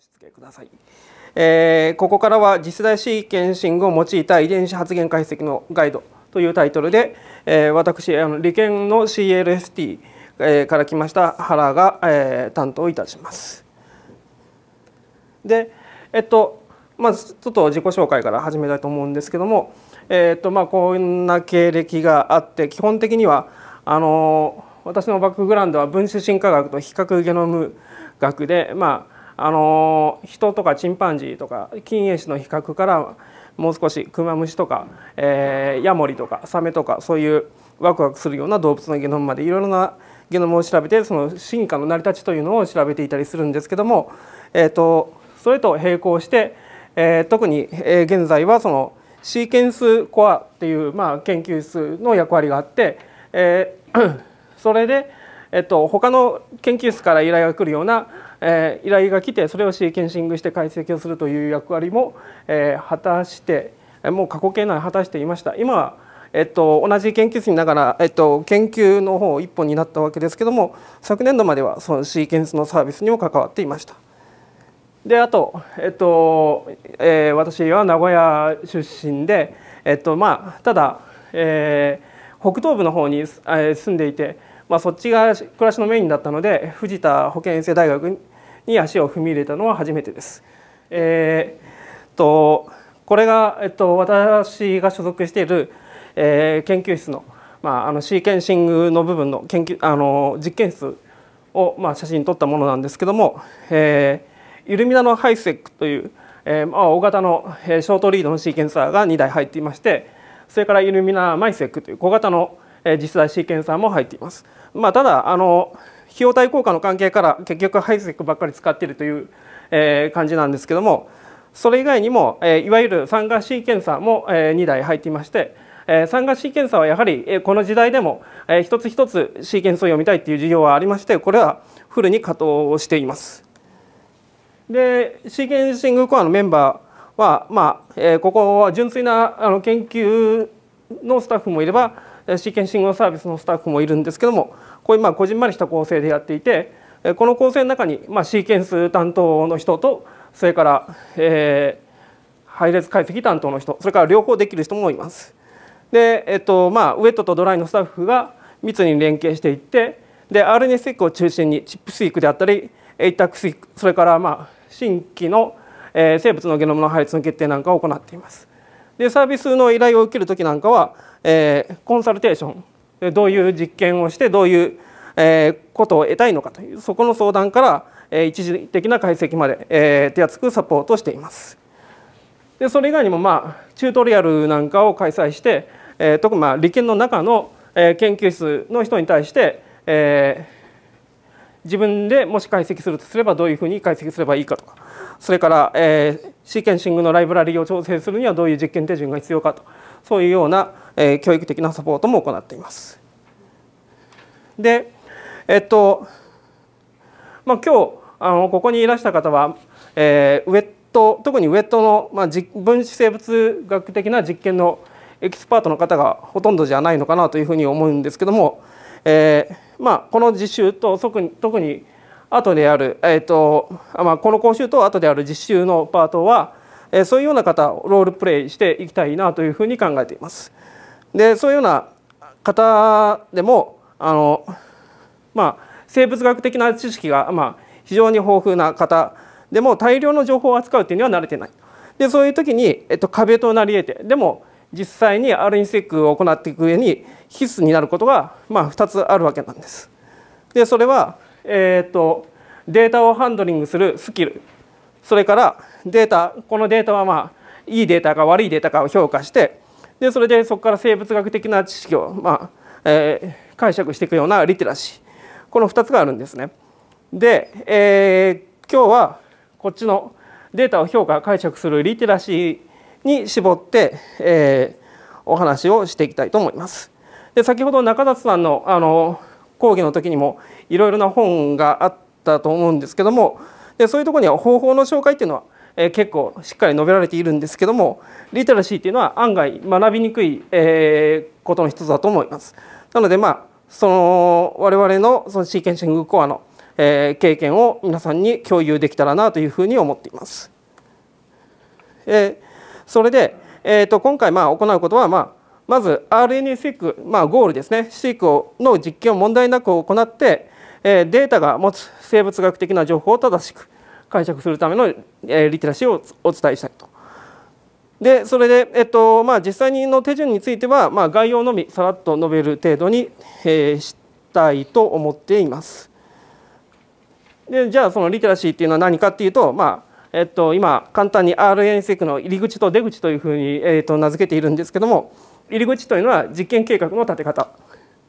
しつけください、えー、ここからは次世代シーケンシングを用いた遺伝子発現解析のガイドというタイトルで、えー、私あの理研の CLST、えから来ました原が、えー、担当いたします。でえっとまずちょっと自己紹介から始めたいと思うんですけども、えっとまあ、こんな経歴があって基本的にはあの私のバックグラウンドは分子進化学と比較ゲノム学でまああの人とかチンパンジーとか近鋭種の比較からもう少しクマムシとか、えー、ヤモリとかサメとかそういうワクワクするような動物のゲノムまでいろいろなゲノムを調べてその進化の成り立ちというのを調べていたりするんですけども、えーと、それと並行して、えー、特に、え現在はそのシーケンスコアっていう、まあ、研究室の役割があって、えー、それで、えっ、ー、と、他の研究室から依頼が来るようなえ依頼が来てそれをシーケンシングして解析をするという役割も、え果たしてもう過去形内果たしていました。今はえっと、同じ研究室にながら、えっと、研究の方一本になったわけですけども昨年度まではそのシーケンスのサービスにも関わっていました。であと、えっとえー、私は名古屋出身で、えっとまあ、ただ、えー、北東部の方に、え住んでいて、まあ、そっちが暮らしのメインだったので藤田保健衛生大学に足を踏み入れたのは初めてです。えー、とこれが、えっと、私が所属している、えー、研究室の,、まあ、あのシーケンシングの部分の研究あの実験室を、まあ、写真撮ったものなんですけども、えー、イルミナのハイセックという、えーまあ、大型の、えショートリードのシーケンサーが2台入っていましてそれからイルミナマイセックという小型の、え実在シーケンサーも入っています。まあ、ただあの費用対効果の関係から結局ハイスペックばっかり使ってるという、え感じなんですけどもそれ以外にも、えいわゆる三化シーケも、えー、2台入っていまして、えー、三ンサーはやはり、えこの時代でも、え一つ一つシーケンスを読みたいという事業はありましてこれはフルに稼働をしています。でシーケンシングコアのメンバーは、まあえー、ここは純粋なあの研究のスタッフもいればシーケンシングのサービスのスタッフもいるんですけども、こういうまあこじんまりした構成でやっていてこの構成の中にまあシーケンス担当の人とそれから、えー、配列解析担当の人それから両方できる人もいます。で、えっとまあ、ウェットとドライのスタッフが密に連携していってで r n s s e c を中心にチップスイークであったり a t a c s e c それからまあ新規の、え生物のゲノムの配列の決定なんかを行っています。でサービスの依頼を受ける時なんかは、えー、コンサルテーションどういう実験をしてどういうことを得たいのかというそこの相談から一時的な解析まで手厚くサポートしています。でそれ以外にもまあチュートリアルなんかを開催して、え特にまあ理研の中の、え研究室の人に対して、え自分でもし解析するとすればどういうふうに解析すればいいかとかそれから、えシーケンシングのライブラリを調整するにはどういう実験手順が必要かとそういうような、えー、教育的なサポートも行っています。で、えっと、まあ、今日あのここにいらした方は、えー、ウェット特にウェットの、まあ、分子生物学的な実験のエキスパートの方がほとんどじゃないのかなというふうに思うんですけども、えーまあ、この実習と特に特に後である、えーとまあ、この講習と後である実習のパートは、えそういうような方をロールプレイしていきたいなというふうに考えています。でそういうような方でもあの、まあ、生物学的な知識が、まあ、非常に豊富な方でも大量の情報を扱うっていうには慣れてない。でそういう時に、えっと、壁となり得てでも実際に r インセックを行っていく上に必須になることが、まあ、2つあるわけなんです。でそれは、えーとデータをハンドリングするスキルそれからデータこのデータはまあいいデータか悪いデータかを評価してでそれでそこから生物学的な知識を、まあえ解釈していくようなリテラシーこの2つがあるんですね。で、え今日はこっちのデータを評価解釈するリテラシーに絞って、えお話をしていきたいと思います。で先ほど中里さんのあの講義の時にもいろいろな本があったと思うんですけどもでそういうとこには方法の紹介っていうのはえ結構しっかり述べられているんですけどもリテラシーというのは案外学びにくい、えことの一つだと思います。なのでまあその我々のそのシーケンシングコアの、え経験を皆さんに共有できたらなというふうに思っています。えそれで、えー、と今回まあ行うことは、まあ、まず RNA-seq、まあ、ゴールですね seq の実験を問題なく行って、えデータが持つ生物学的な情報を正しく解釈するための、えリテラシーをお伝えしたいと。でそれで、えっとまあ、実際の手順については、まあ、概要のみさらっと述べる程度に、えー、したいと思っています。でじゃあそのリテラシーっていうのは何かっていうと、まあえっと、今簡単に RNSEC の入り口と出口というふうに、えっと、名付けているんですけども入り口というのは実験計画の立て方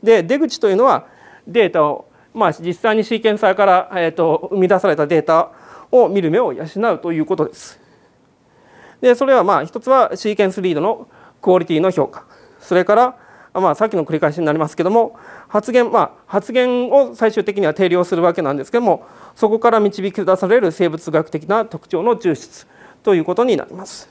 で出口というのはデータを、まあ、実際にシーケンサーから、えっと、生み出されたデータを見る目を養うということです。でそれはまあ一つはシーケンスリードのクオリティの評価それからまあ、さっきの繰り返しになりますけども発言、まあ、発言を最終的には定量するわけなんですけどもそこから導き出される生物学的な特徴の抽出ということになります。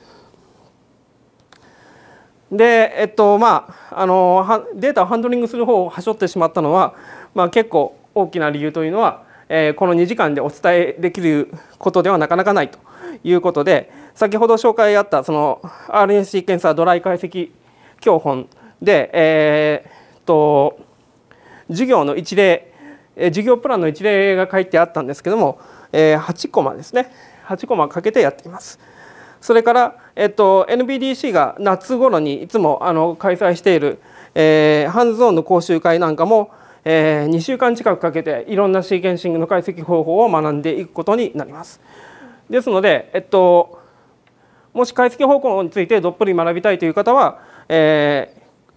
でえっとまあ、あのデータをハンドリングする方をはしょってしまったのは、まあ、結構大きな理由というのはえこの2時間でお伝えできることではなかなかないということで先ほど紹介あったその RNA シーケンサードライ解析教本で、えー、と授業の一例授業プランの一例が書いてあったんですけども、え8コマですね8コマかけてやっています。それから、えっと、NBDC が夏頃にいつもあの開催している、えー、ハンズオンの講習会なんかもえー、2週間近くかけていろんなシーケンシングの解析方法を学んでいくことになります。ですので、えっと、もし解析方法についてどっぷり学びたいという方は、え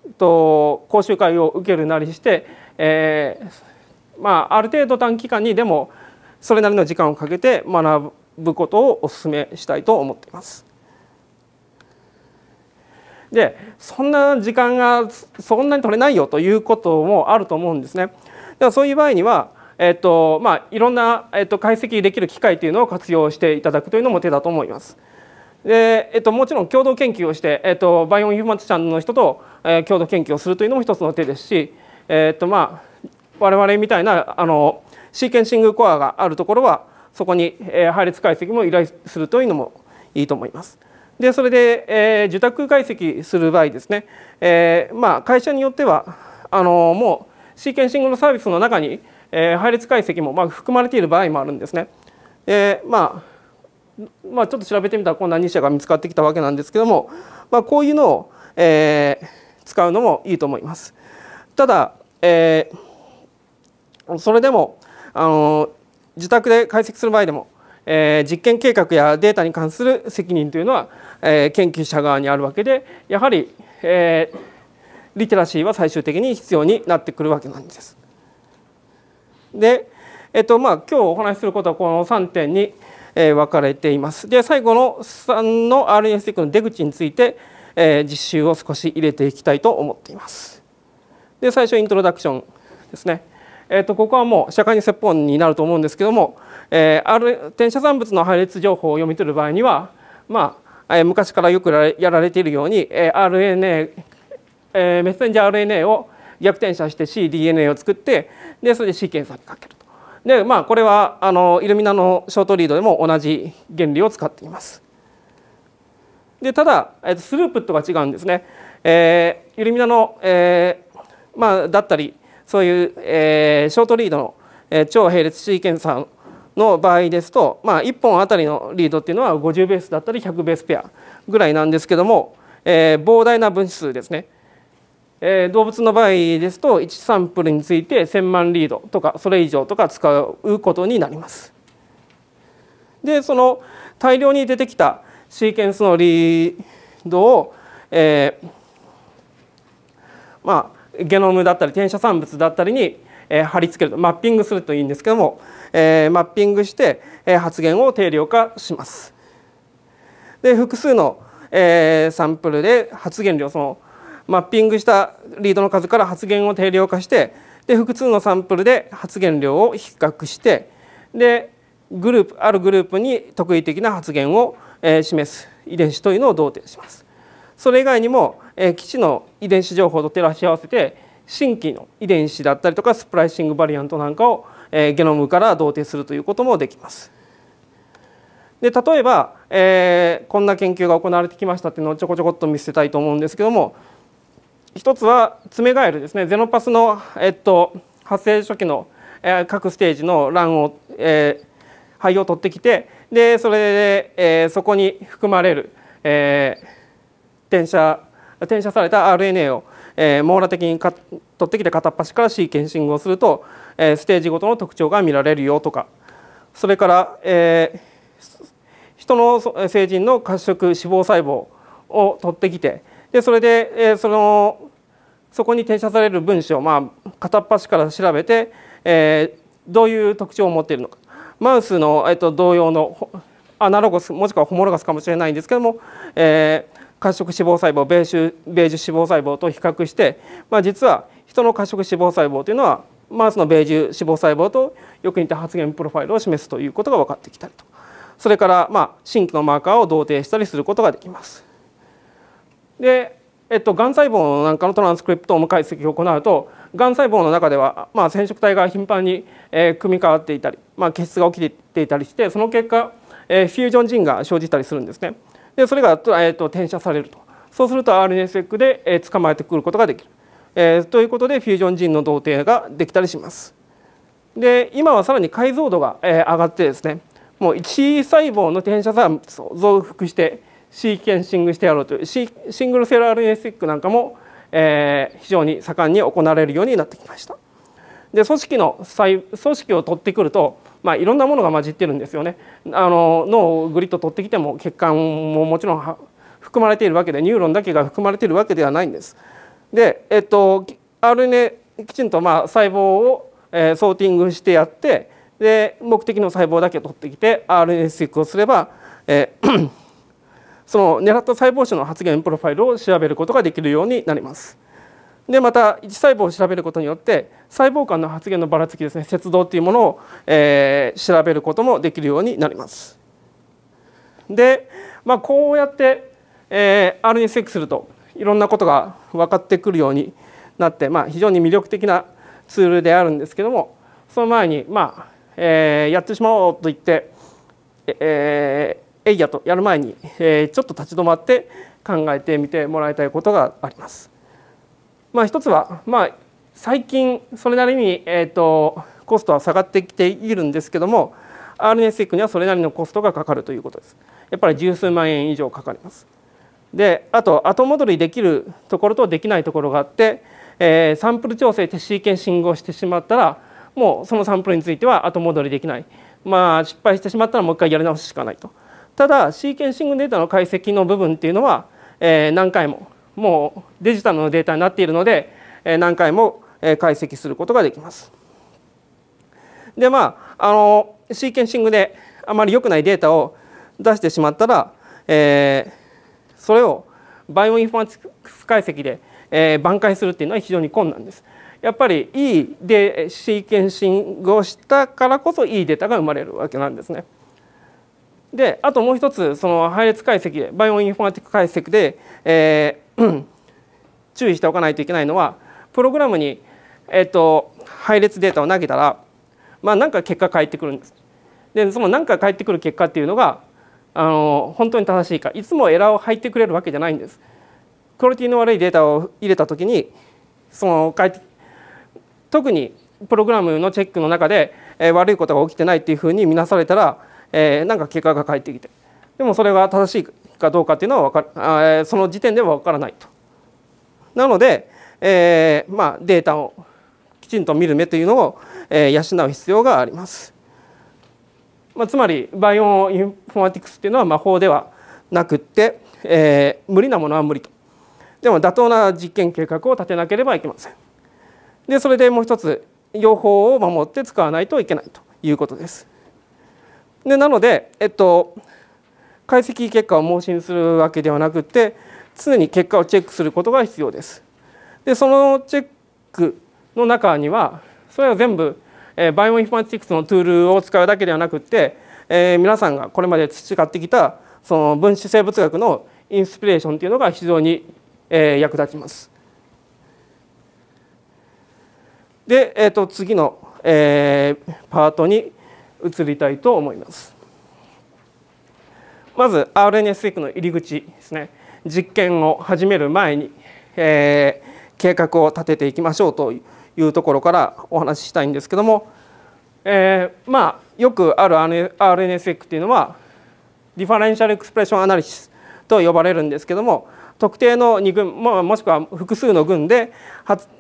ー、と講習会を受けるなりして、えー、まあ、ある程度短期間にでもそれなりの時間をかけて学ぶことをお勧めしたいと思っています。でそんな時間がそんなに取れないよということもあると思うんですね。ではそういう場合にはえっとまあ、いろんな、えっと、解析できる機会というのを活用していただくというのも手だと思います。でえっと、もちろん共同研究をして、えっと、バイオインフォマティシャンの人と、えー、共同研究をするというのも一つの手ですし、えっとまあ、我々みたいなあのシーケンシングコアがあるところはそこに、えー、配列解析も依頼するというのもいいと思います。でそれで、えー、受託解析する場合ですね、えー、まあ、会社によってはあのもうシーケンシングのサービスの中に、えー、配列解析も、まあ、含まれている場合もあるんですね。でまあ、まあ、ちょっと調べてみたらこんな2社が見つかってきたわけなんですけども、まあ、こういうのを、え使うのもいいと思います。ただ、えそれでもあの自宅で解析する場合でもえー、実験計画やデータに関する責任というのは、えー、研究者側にあるわけでやはり、えー、リテラシーは最終的に必要になってくるわけなんです。で、えっとまあ、今日お話しすることはこの3点に、えー、分かれています。で最後の3の RNA e c の出口について、えー、実習を少し入れていきたいと思っています。で最初イントロダクションですね。えー、とここはもう社会に説法になると思うんですけども、えー、ある転写産物の配列情報を読み取る場合には、まあえー、昔からよくやられているように、えー、RNA、えー、メッセンジャー RNA を逆転写して cDNA を作ってでそれでシーケンサーにかけると。でまあこれはあのイルミナのショートリードでも同じ原理を使っています。でただ、えー、スループットが違うんですね。えー、イルミナの、えーまあ、だったりそういう、えー、ショートリードの、えー、超並列シーケンサーの場合ですと、まあ、1本あたりのリードっていうのは50ベースだったり100ベースペアぐらいなんですけども、えー、膨大な分子数ですね、えー、動物の場合ですと1サンプルについて1,000万リードとかそれ以上とか使うことになります。でその大量に出てきたシーケンスのリードを、えー、まあゲノムだったり転写産物だったりに、え貼り付けるとマッピングするといいんですけども、えマッピングして、え発言を定量化します。で複数の、えサンプルで発言量そのマッピングしたリードの数から発言を定量化してで複数のサンプルで発言量を比較してでグループあるグループに特異的な発言を、え示す遺伝子というのを同定します。それ以外にもえ基地の遺伝子情報と照らし合わせて新規の遺伝子だったりとかスプライシングバリアントなんかを、えゲノムから同定するということもできます。で例えば、えー、こんな研究が行われてきましたっていうのをちょこちょこっと見せたいと思うんですけども一つはツメガエルですねゼノパスの、えっと、発生初期の、えー、各ステージの卵を、えー、肺を取ってきてでそれで、えー、そこに含まれる、えー、転写転写された RNA を、えー、網羅的に取ってきて片っ端からシーケンシングをすると、えー、ステージごとの特徴が見られるよとかそれから、えー、人の成人の褐色脂肪細胞を取ってきてでそれで、えー、そのそこに転写される分子を、まあ、片っ端から調べて、えー、どういう特徴を持っているのかマウスの、えー、と同様のアナロゴスもしくはホモロガスかもしれないんですけども、え褐色脂肪細胞ベージュベージュ脂肪細胞と比較して、まあ、実は人の褐色脂肪細胞というのはマウスのベージュ脂肪細胞とよく似た発現プロファイルを示すということが分かってきたりとそれからまあ新規のマーカーを同定したりすることができます。でえっと、がん細胞なんかのトランスクリプトーム解析を行うとがん細胞の中では、まあ、染色体が頻繁に、えー、組み替わっていたり、まあ、質が起きていたりしてその結果、えー、フュージョンジンが生じたりするんですね。でそれが、えーと、と転写されるとそうすると RNSSEC で、えー、捕まえてくることができる、えー、ということでフュージョンジンの同定ができたりしますで今はさらに解像度が、えー、上がってですねもう1細胞の転写さを増幅してシーケンシングしてやろうというシングルセル RNSSEC なんかも、えー、非常に盛んに行われるようになってきました。で組織の組織を取ってくると、まあ、いろんなものが混じってるんですよね。あの脳をグリッと取ってきても血管ももちろん含まれているわけでニューロンだけが含まれているわけではないんです。で、えっと、RNA きちんとまあ細胞を、えソーティングしてやってで目的の細胞だけ取ってきて RNA セクをすれば、えー、その狙った細胞種の発現プロファイルを調べることができるようになります。でまた一細胞を調べることによって細胞間の発現のばらつきですね節動というものを、えー、調べることもできるようになります。で、まあ、こうやって、えー、RNA するといろんなことが分かってくるようになって、まあ、非常に魅力的なツールであるんですけどもその前に、まあえー、やってしまおうと言ってえー、えやとやる前に、えー、ちょっと立ち止まって考えてみてもらいたいことがあります。まあ、一つは、まあ、最近それなりに、えーと、コストは下がってきているんですけども r n e c にはそれなりのコストがかかるということです。やっぱり十数万円以上かかります。であと後戻りできるところとできないところがあって、えー、サンプル調整でシーケンシングをしてしまったらもうそのサンプルについては後戻りできないまあ失敗してしまったらもう一回やり直すしかないとただシーケンシングデータの解析の部分っていうのは、えー、何回ももうデジタルのデータになっているので何回も解析することができます。でまああのシーケンシングであまり良くないデータを出してしまったら、えー、それをバイオインフォマティクス解析で、えー、挽回するっていうのは非常に困難です。やっぱりいいでシーケンシングをしたからこそいいデータが生まれるわけなんですね。であともう一つその配列解析でバイオインフォマティック解析で、え注意しておかないといけないのはプログラムに、えーと、配列データを投げたら、まあ、何か結果返ってくるんです。でその何か返ってくる結果っていうのがあの本当に正しいかいつもエラーを入ってくれるわけじゃないんです。クオリティの悪いデータを入れた時にその特にプログラムのチェックの中で、えー、悪いことが起きてないっていうふうに見なされたら、えー、なんか結果が返ってきてでもそれは正しいかどうかっていうのは分かその時点では分からないと。なので、えー、まあ、データをきちんと見る目というのを、えー、養う必要があります。まあ、つまりバイオンインフォマティクスというのは魔法ではなくって、えー、無理なものは無理と。でも妥当な実験計画を立てなければいけません。でそれでもう一つ用法を守って使わないといけないということです。でなので、えっと解析結果を盲信するわけではなくて常に結果をチェックすることが必要です。でそのチェックの中にはそれは全部、えー、バイオインフォマティクスのツールを使うだけではなくて、えー、皆さんがこれまで培ってきたその分子生物学のインスピレーションというのが非常に、えー、役立ちます。で、えーと、次の、えー、パートに移りたいと思います。まず r n s スイークの入り口ですね実験を始める前に、えー、計画を立てていきましょうというところからお話ししたいんですけども、えー、まあよくある r n s スイークっていうのはディファレンシャルエクスプレッションアナリシスと呼ばれるんですけども特定の2群あ、もしくは複数の群で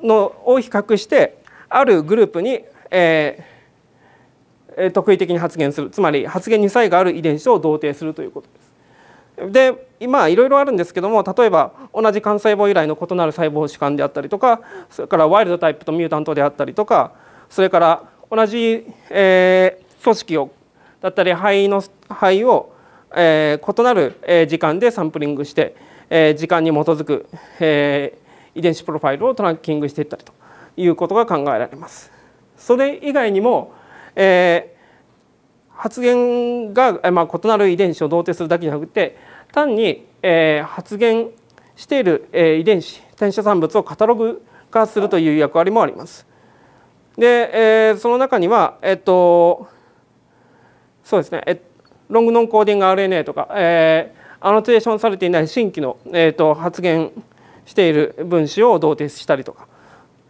のを比較してあるグループに、えー、特異的に発現するつまり発現に差異がある遺伝子を同定するということです。で今いろいろあるんですけども例えば同じ幹細胞由来の異なる細胞主観であったりとかそれからワイルドタイプとミュータントであったりとかそれから同じ、えー、組織をだったり肺の肺を、えー、異なる、え時間でサンプリングして、えー、時間に基づく、えー、遺伝子プロファイルをトラッキングしていったりということが考えられます。それ以外にもえー、発現が、まあ、異なる遺伝子を同定するだけじゃなくて単に、えー、発現している、えー、遺伝子転写産物をカタログ化するという役割もあります。で、えー、その中には、えっと、そうですね、えロングノンコーディング RNA とか、えー、アノテーションされていない新規の、えーと、と発現している分子を同定したりとか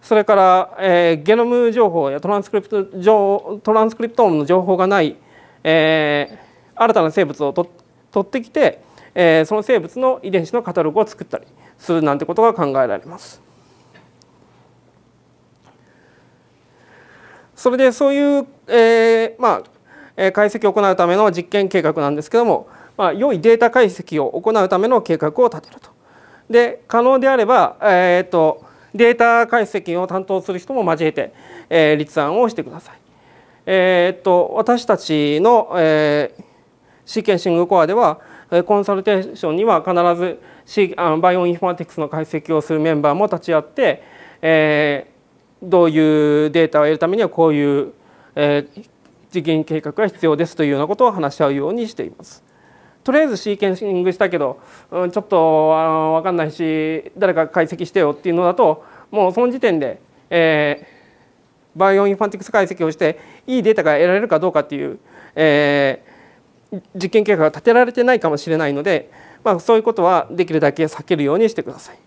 それから、えー、ゲノム情報やトランスクリプト情トランスクリプトームの情報がない、えー、新たな生物をと取ってきて、えー、その生物の遺伝子のカタログを作ったりするなんてことが考えられます。それでそういう、えー、まあ、え解析を行うための実験計画なんですけども、まあ、良いデータ解析を行うための計画を立てると。で可能であれば、えーとデータ解析を担当する人も交えて、えー、立案をしてください。えー、っと私たちの、えー、シーケンシングコアではコンサルテーションには必ずバイオインフォマティクスの解析をするメンバーも立ち会って、えー、どういうデータを得るためにはこういう、えー、次元計画が必要ですというようなことを話し合うようにしています。とりあえずシーケンシングしたけど、うん、ちょっとあの分かんないし誰か解析してよっていうのだともうその時点で、えー、バイオインファンティクス解析をしていいデータが得られるかどうかっていう、えー、実験計画が立てられてないかもしれないので、まあ、そういうことはできるだけ避けるようにしてください。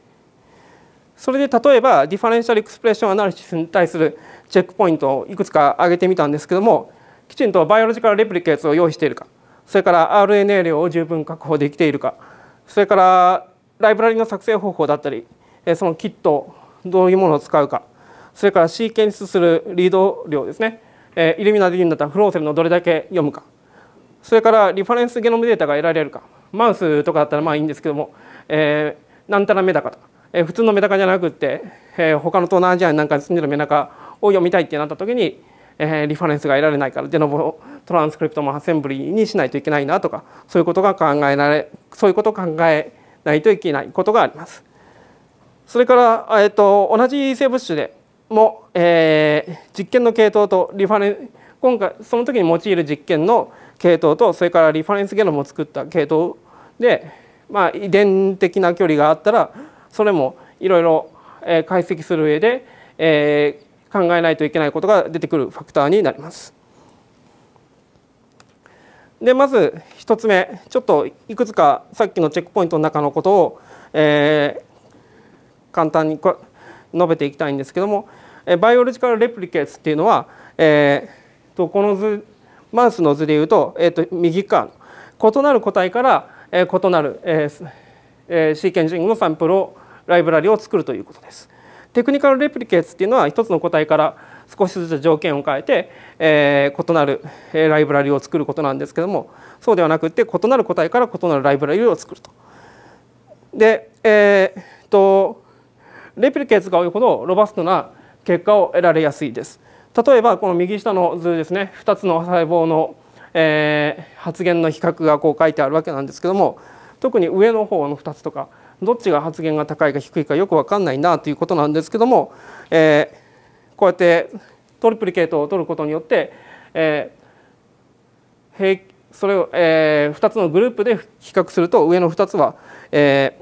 それで例えばディファレンシャルエクスプレッションアナリシスに対するチェックポイントをいくつか挙げてみたんですけどもきちんとバイオロジカルレプリケーツを用意しているかそれから RNA 量を十分確保できているかそれからライブラリの作成方法だったりそのキットどういうものを使うかそれからシーケンスするリード量ですねイルミナディうンだったらフローセルのどれだけ読むかそれからリファレンスゲノムデータが得られるかマウスとかだったらまあいいんですけども、えー、なんたらメダカとか、えー、普通のメダカじゃなくって、えー、他の東南アジアなんかに住んでるメダカを読みたいってなった時に、えー、リファレンスが得られないからデノボトランスクリプトもアセンブリにしないといけないなとかそういうことが考えられそういうことを考えないといけないことがあります。それから、えー、と同じ生物種でも、えー、実験の系統とリファレン今回その時に用いる実験の系統とそれからリファレンスゲノムを作った系統で、まあ、遺伝的な距離があったらそれもいろいろ解析する上で、えー、考えないといけないことが出てくるファクターになります。でまず1つ目ちょっといくつかさっきのチェックポイントの中のことを、えー、簡単に述べていきたいんですけどもバイオロジカル・レプリケーツっていうのは、えー、とこの図マウスの図でいうと,、えー、と右側の異なる個体から、えー、異なる、えーえー、シーケンジングのサンプルをライブラリを作るということです。テクニカル・レプリケーツっていうのは1つの個体から少しずつ条件を変えて、えー、異なるライブラリを作ることなんですけどもそうではなくて異なる個体から異なるライブラリを作ると。で、えー、っとレプリケーツが多いほどロバストな結果を得られやすいです。例えばこの右下の図ですね2つの細胞の、えー、発現の比較がこう書いてあるわけなんですけども特に上の方の2つとかどっちが発言が高いか低いかよく分かんないなということなんですけども、えこうやってトリプリケートを取ることによって、えー、それを、えー、2つのグループで比較すると上の2つは、え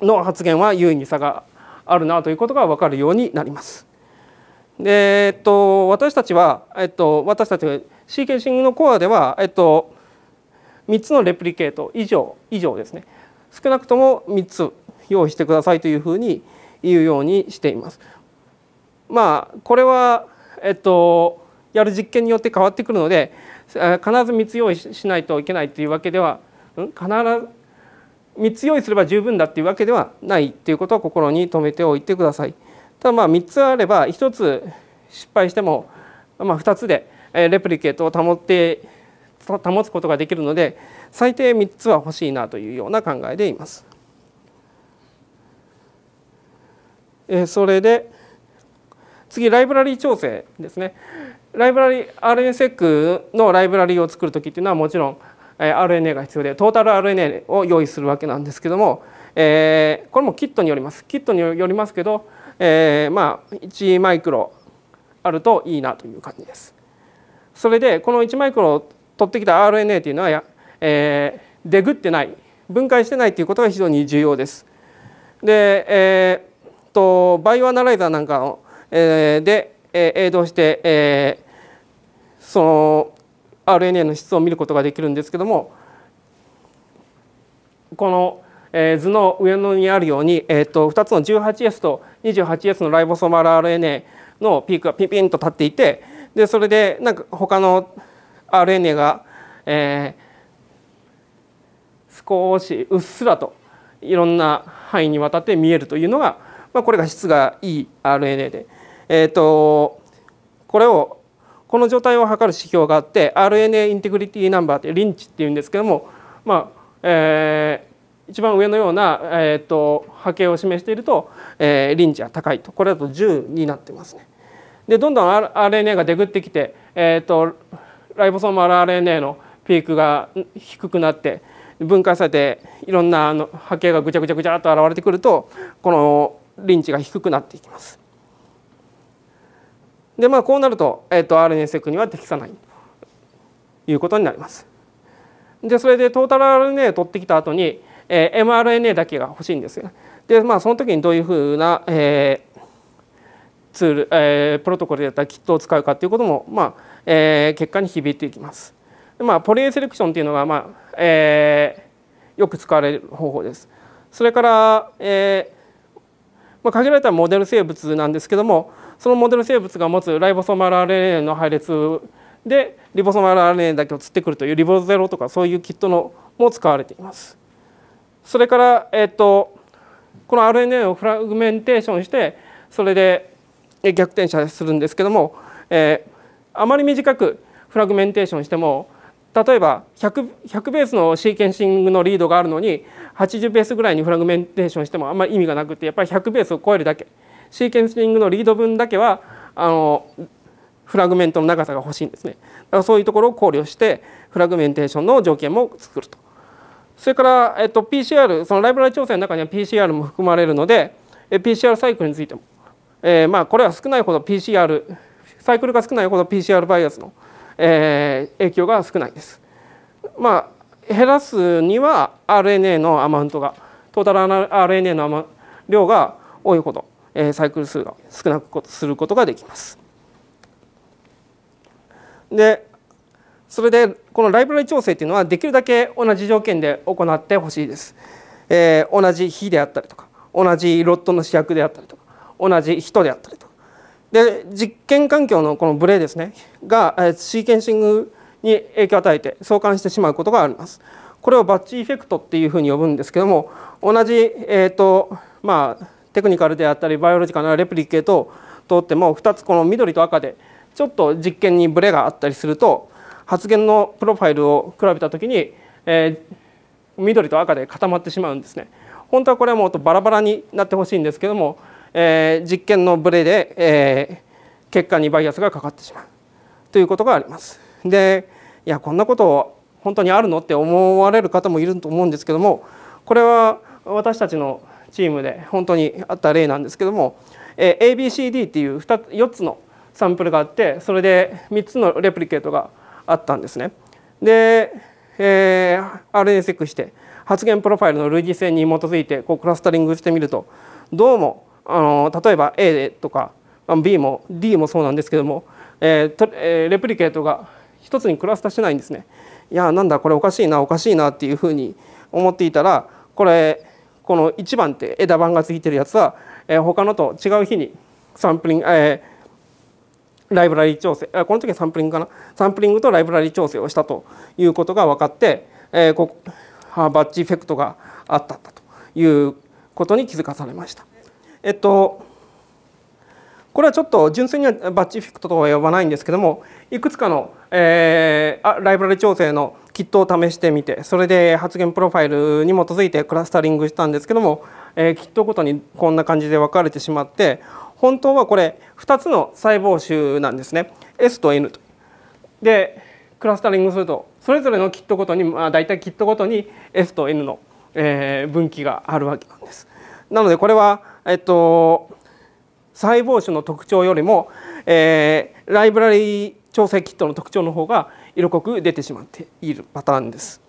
ー、の発言は優位に差があるなということが分かるようになります。でえっと、私たちは、えっと、私たちシーケンシングのコアでは、えっと、3つのレプリケート以上以上ですね少なくとも3つ用意してくださいというふうに言うようにしています。まあこれはえっとやる実験によって変わってくるので必ず3つ用意しないといけないというわけでは必ず3つ用意すれば十分だっていうわけではないっていうことを心に留めておいてください。ただまあ3つあれば1つ失敗しても、まあ、2つでレプリケートを保って保つことができるので最低3つは欲しいなというような考えでいます。えそれで次ライブラリー調整ですねライブラリ RNSEC のライブラリーを作る時っていうのはもちろん RNA が必要でトータル RNA を用意するわけなんですけども、えー、これもキットによりますキットによりますけど、えー、まあ1マイクロあるといいなという感じです。それでこの1マイクロを取ってきた RNA というのはや、えー、デグってない分解してないということが非常に重要です。で、えーと、とバイオアナライザーなんかのえで、えー、映像して、えその RNA の質を見ることができるんですけどもこの、え図の上のにあるように、えと、2つの 18S と 28S のライボソマル RNA のピークがピンピンと立っていてでそれでなんか他の RNA が、えー、少しうっすらといろんな範囲にわたって見えるというのが、まあ、これが質がいい RNA でえーと、これをこの状態を測る指標があって RNA インテグリティナンバーってリンチっていうんですけども、まあえー、一番上のような、えーと、波形を示していると、えー、リンチが高いとこれだと10になってますね。でどんどん RNA が出ぐってきて、えーと、とライボソーム RNA のピークが低くなって分解されていろんなあの波形がぐちゃぐちゃぐちゃっと現れてくるとこのリンチが低くなっていきます。でまあこうなると,、えー、と RNA-seq には適さないということになります。でそれでトータル RNA を取ってきた後に、えー、mRNA だけが欲しいんですよ。でまあその時にどういうふうな、えー、ツール、えー、プロトコルやったらキットを使うかということも、まあえー、結果に響いていきます。でまあ、ポリエセレクションというのが、まあえー、よく使われる方法です。それから、えーまあ、限られたモデル生物なんですけども、そのモデル生物が持つライボソマル RNA の配列でリボソマル RNA だけを釣ってくるというリボゼロとかそういうキットのも使われています。それから、えっと、この RNA をフラグメンテーションしてそれで逆転写するんですけども、えー、あまり短くフラグメンテーションしても例えば 100, 100ベースのシーケンシングのリードがあるのに80ベースぐらいにフラグメンテーションしてもあんまり意味がなくてやっぱり100ベースを超えるだけシーケンスリングのリード分だけはあのフラグメントの長さが欲しいんですねだからそういうところを考慮してフラグメンテーションの条件も作るとそれから、えっと、PCR そのライブラリ調整の中には PCR も含まれるので PCR サイクルについても、えー、まあこれは少ないほど PCR サイクルが少ないほど PCR バイアスの、えー、影響が少ないです。まあ減らすには RNA のアマウントがトータル RNA の量が多いほどえサイクル数が少なくすることができます。でそれでこのライブラリ調整っていうのはできるだけ同じ条件で行ってほしいです、えー、同じ日であったりとか同じロットの試薬であったりとか同じ人であったりとかで実験環境のこのブレですねが、えシーケンシングに影響を与えて相関してしまうことがありますこれをバッチエフェクトっていうふうに呼ぶんですけども同じえっ、ー、とまあテクニカルであったりバイオロジカルなレプリケートを通っても2つこの緑と赤でちょっと実験にブレがあったりすると発言のプロファイルを比べた時に、えー、緑と赤で固まってしまうんですね。本当はこれはもっとバラバラになってほしいんですけども、えー、実験のブレで、えー、結果にバイアスがかかってしまうということがあります。でいやこんなこと本当にあるのって思われる方もいると思うんですけどもこれは私たちのチームで本当にあった例なんですけども、え ABCD っていう4つのサンプルがあってそれで3つのレプリケートがあったんですね。で、えー、RNA セックして発現プロファイルの類似性に基づいてこうクラスタリングしてみるとどうもあの例えば A とか B も D もそうなんですけども、えーえー、レプリケートが一つにクラスターしてないんですね。いやなんだこれおかしいなおかしいなっていうふうに思っていたらこれこの1番って枝番がついてるやつは、えー、他のと違う日にサンプリング、えー、ライブラリ調整この時はサンプリングかなサンプリングとライブラリ調整をしたということが分かって、えー、こバッチエフェクトがあったんだということに気づかされました。えっとこれはちょっと純粋にはバッチエフェクトとは呼ばないんですけどもいくつかの、えー、ライブラリ調整のキットを試してみてそれで発言プロファイルに基づいてクラスタリングしたんですけども、えー、キットごとにこんな感じで分かれてしまって本当はこれ2つの細胞種なんですね S と N と。でクラスタリングするとそれぞれのキットごとに、まあ、大体キットごとに S と N の、えー、分岐があるわけなんです。なのでこれは、えっと、細胞種の特徴よりも、えー、ライブラリ調整キットの特徴の方が色濃く出てしまっているパターンです。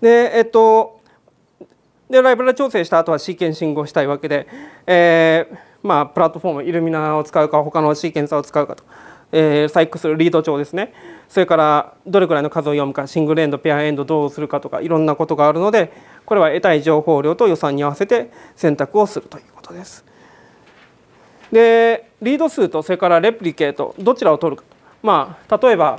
でえっとでライブラリ調整した後はシーケンシングをしたいわけで、えーまあ、プラットフォームイルミナを使うか他のシーケンサーを使うかと、えー、サイするリード帳ですねそれからどれくらいの数を読むかシングルエンドペアエンドどうするかとかいろんなことがあるのでこれは得たい情報量と予算に合わせて選択をするということです。でリード数とそれからレプリケートどちらを取るかまあ、例えば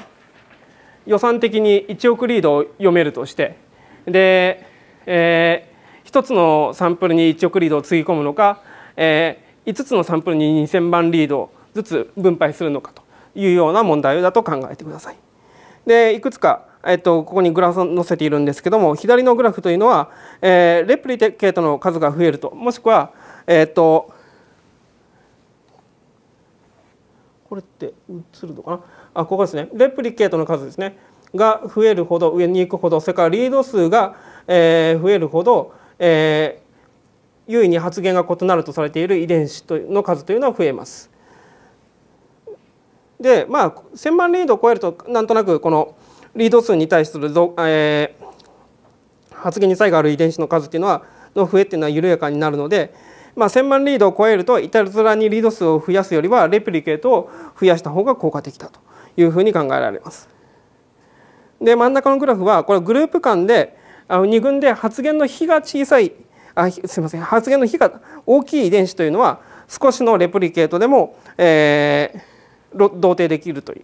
予算的に1億リードを読めるとしてで、えー、1つのサンプルに1億リードをつぎ込むのか、えー、5つのサンプルに2,000万リードずつ分配するのかというような問題だと考えてください。でいくつかえっと、ここにグラフを載せているんですけども左のグラフというのは、えー、レプリケートの数が増えるともしくは、えっとこれって映るのかなあここですねレプリケートの数ですねが増えるほど上に行くほどそれからリード数が、え増えるほど、え優位に発現が異なるとされている遺伝子の数というのは増えます。でまあ1,000万リードを超えるとなんとなくこのリード数に対する、え発現に差異がある遺伝子の数っていうのはの増えっていうのは緩やかになるので、まあ、1,000万リードを超えるといたずらにリード数を増やすよりはレプリケートを増やした方が効果的だというふうに考えられます。で真ん中のグラフはこれグループ間で2群で発言の比が小さいあすいません発言の比が大きい遺伝子というのは少しのレプリケートでも、えー、同定できるという。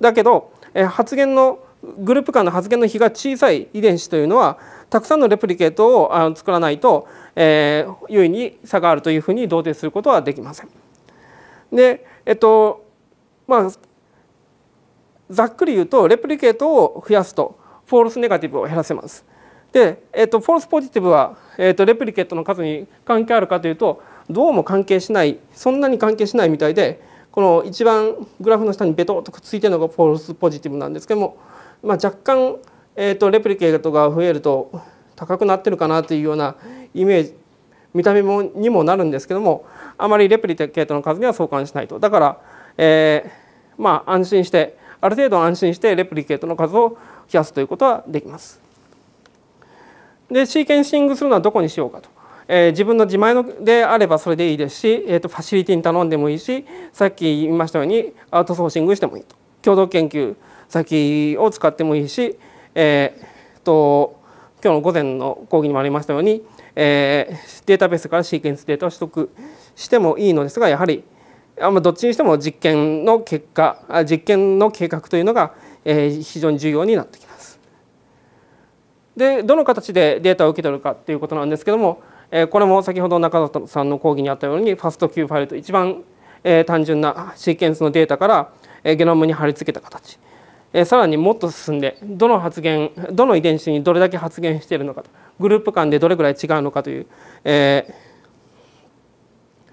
だけど発言のグループ間の発現の比が小さい遺伝子というのはたくさんのレプリケートをあの作らないと、えー、優位に差があるというふうに同定することはできません。でえっとまあざっくり言うとレプリケートを増やすとフォールスネガティブを減らせます。で、えっと、フォールスポジティブは、えっと、レプリケートの数に関係あるかというとどうも関係しないそんなに関係しないみたいでこの一番グラフの下にベトッとくっついてるのがフォールスポジティブなんですけどもまあ、若干、えーと、レプリケートが増えると高くなってるかなというようなイメージ見た目もにもなるんですけどもあまりレプリケートの数には相関しないとだから、えー、まあ安心してある程度安心してレプリケートの数を増やすということはできます。でシーケンシングするのはどこにしようかと、えー、自分の自前のであればそれでいいですし、えーと、とファシリティに頼んでもいいしさっき言いましたようにアウトソーシングしてもいいと共同研究先を使ってもいいし、えー、と今日の午前の講義にもありましたように、えー、データベースからシーケンスデータを取得してもいいのですがやはりあまどっちにしても実験の結果実験の計画というのが、えー、非常に重要になってきます。でどの形でデータを受け取るかということなんですけども、えー、これも先ほど中里さんの講義にあったようにファスト Q ファイルと一番、えー、単純なシーケンスのデータから、えゲノムに貼り付けた形えさらにもっと進んでどの発現どの遺伝子にどれだけ発現しているのかとグループ間でどれぐらい違うのかという、えー、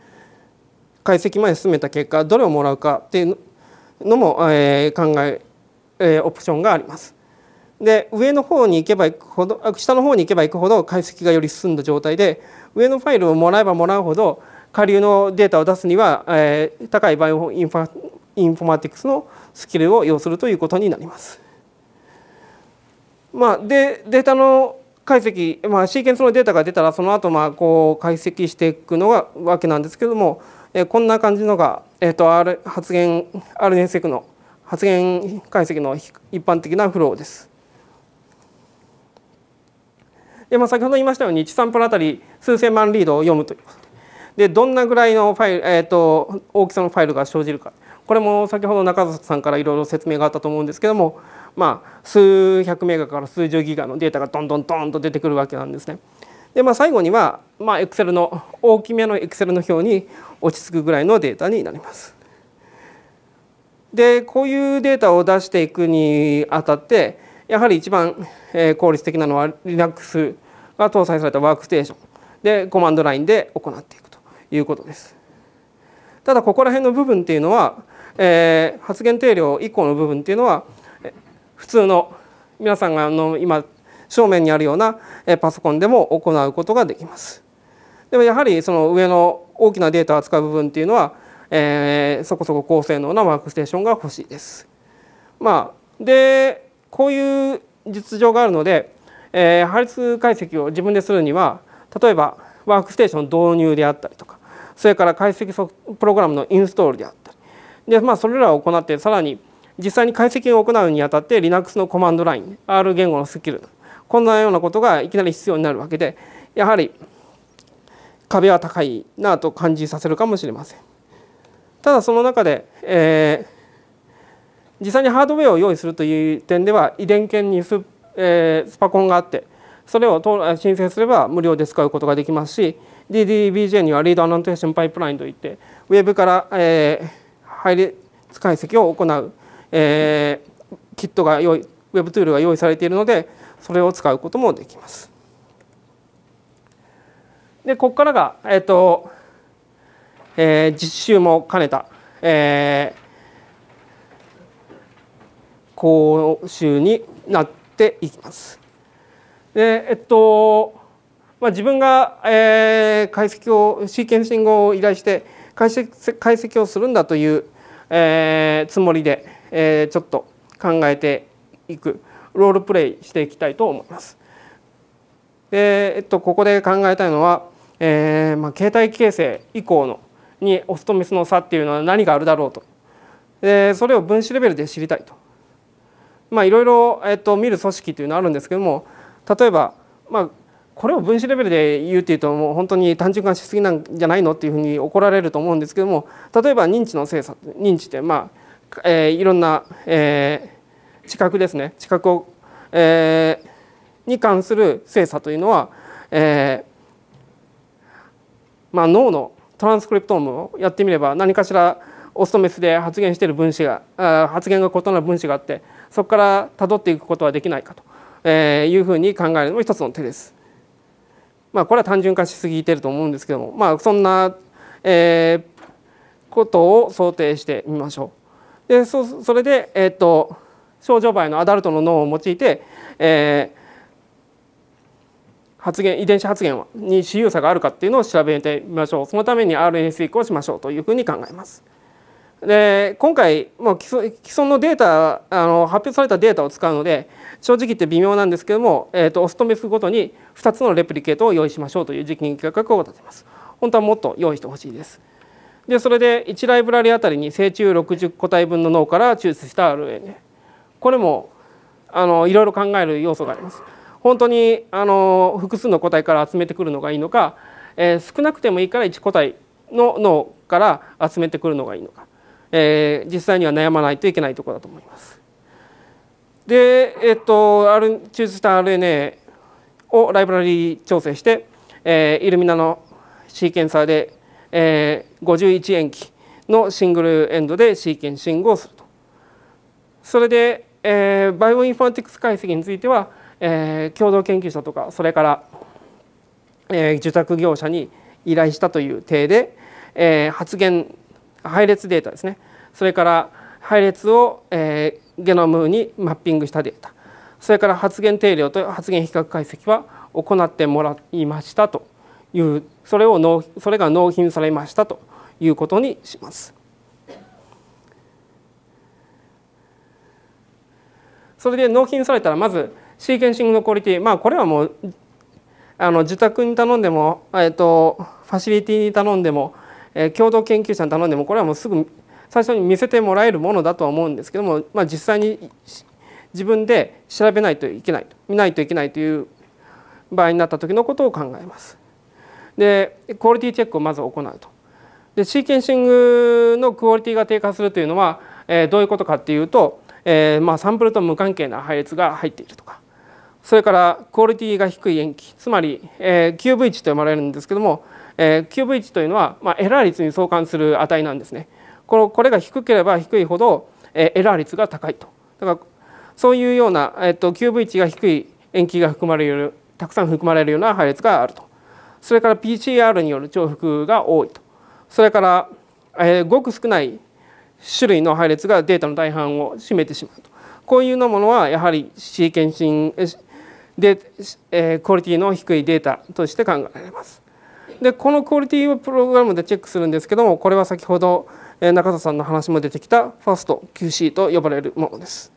解析まで進めた結果どれをもらうかっていうのも、えー、考ええー、オプションがあります。で上の方に行けば行くほど下の方に行けば行くほど解析がより進んだ状態で上のファイルをもらえばもらうほど下流のデータを出すには、えー、高いバイオインファインフォマティクスのスキルを要するということになります。まあ、でデータの解析、まあ、シーケンスのデータが出たらその後まあこう解析していくのがわけなんですけども、えこんな感じのが、えーと、R、発言 r n s f の発言解析の一般的なフローです。でまあ、先ほど言いましたように1サンプルあたり数千万リードを読むということでどんなぐらいのファイル、えーと大きさのファイルが生じるかこれも先ほど中里さんからいろいろ説明があったと思うんですけども、まあ、数百メガから数十ギガのデータがどんどんどんと出てくるわけなんですね。でまあ、最後には、まあ、Excel の大きめの Excel の表に落ち着くぐらいのデータになります。でこういうデータを出していくにあたってやはり一番効率的なのは Linux が搭載されたワークステーションでコマンドラインで行っていくということです。ただここら辺の部分っていうのはえー、発言定量以降の部分っていうのは普通の皆さんがあの今正面にあるようなパソコンでも行うことができます。でもやはりその上の大きなデータを扱う部分っていうのは、えー、そこそこ高性能なワークステーションが欲しいです。まあ、でこういう実情があるので、えー、配列解析を自分でするには例えばワークステーション導入であったりとかそれから解析プログラムのインストールであったりで、まあ、それらを行ってさらに実際に解析を行うにあたって Linux のコマンドライン R 言語のスキルこんなようなことがいきなり必要になるわけでやはり壁は高いなと感じさせるかもしれません。ただその中で、えー、実際にハードウェアを用意するという点では遺伝犬にス,、えー、スパコンがあってそれを申請すれば無料で使うことができますし DDBJ にはリードアナンテーションパイプラインといってウェブから、えー、配列解析を行う、えー、キットが用意 Web ツールが用意されているのでそれを使うこともできます。でここからが、えーとえー、実習も兼ねた、えー、講習になっていきます。でえっとまあ、自分が、えー、解析をシーケンシングを依頼して解析解析をするんだというえー、つもりで、えー、ちょっと考えていくロールプレイしていきたいと思います。でえっと、ここで考えたいのは、えーまあ、携帯形成以降のにオスとメスの差っていうのは何があるだろうとでそれを分子レベルで知りたいと、まあ、いろいろ、えっと、見る組織というのはあるんですけども例えば、まあ、これを分子レベルで言うっていうともう本当に単純化しすぎなんじゃないのっていうふうに怒られると思うんですけども例えば認知の精査認知ってまあ、えー、いろんな、えー、知覚ですね知覚を、えー、に関する精査というのは、えまあ、脳のトランスクリプトームをやってみれば何かしらオスとメスで発現している分子が発現が異なる分子があってそこからたどっていくことはできないかというふうに考えるのも一つの手です。まあ、これは単純化しすぎてると思うんですけども、まあ、そんな、えー、ことを想定してみましょう。でそそれで、えー、っと症状バのアダルトの脳を用いて、えー、発現遺伝子発現に私有差があるかっていうのを調べてみましょうそのために RNA 推移をしましょうというふうに考えます。で今回もう既存のデータあの発表されたデータを使うので正直言って微妙なんですけども、えーと、とオストメスごとに2つのレプリケートを用意しましょうという実験計画を立てます。本当はもっと用意してほしいです。でそれで1ライブラリあたりに成虫60個体分の脳から抽出した RNA これもあのいろいろ考える要素があります。本当にあの複数の個体から集めてくるのがいいのか、えー、少なくてもいいから1個体の脳から集めてくるのがいいのか。えー、実際には悩まないといけないところだと思います。で、えっと、抽出した RNA をライブラリー調整して、えー、イルミナのシーケンサーで、えー、51塩基のシングルエンドでシーケンシングをすると。それで、えー、バイオインフォンティクス解析については、えー、共同研究者とかそれから、えー、受託業者に依頼したという体で、えー、発言配列データですねそれから配列を、えー、ゲノムにマッピングしたデータそれから発現定量と発現比較解析は行ってもらいましたというそれを納それが納品されましたということにします。それで納品されたらまずシーケンシングのクオリティまあこれはもうあの受託に頼んでも、えーと、とファシリティに頼んでもえ共同研究者に頼んでもこれはもうすぐ最初に見せてもらえるものだとは思うんですけども、まあ、実際に自分で調べないといけない見ないといけないという場合になった時のことを考えます。でクオリティチェックをまず行うと。でシーケンシングのクオリティが低下するというのは、えー、どういうことかっていうと、えー、まあ、サンプルと無関係な配列が入っているとかそれからクオリティが低い塩基つまり、えー、QV 値と呼ばれるんですけどもえー、QV 値というのは、まあ、エラー率に相関する値なんですね。このこれが低ければ低いほど、えー、エラー率が高いと。だからそういうような、えー、っと、QV 値が低い塩基が含まれるたくさん含まれるような配列があると。それから PCR による重複が多いと。それから、えー、ごく少ない種類の配列がデータの大半を占めてしまうと。こういうのものはやはりシーケンシンで、えー、クオリティの低いデータとして考えられます。でこのクオリティをプログラムでチェックするんですけどもこれは先ほど中田さんの話も出てきたファスト QC と呼ばれるものです。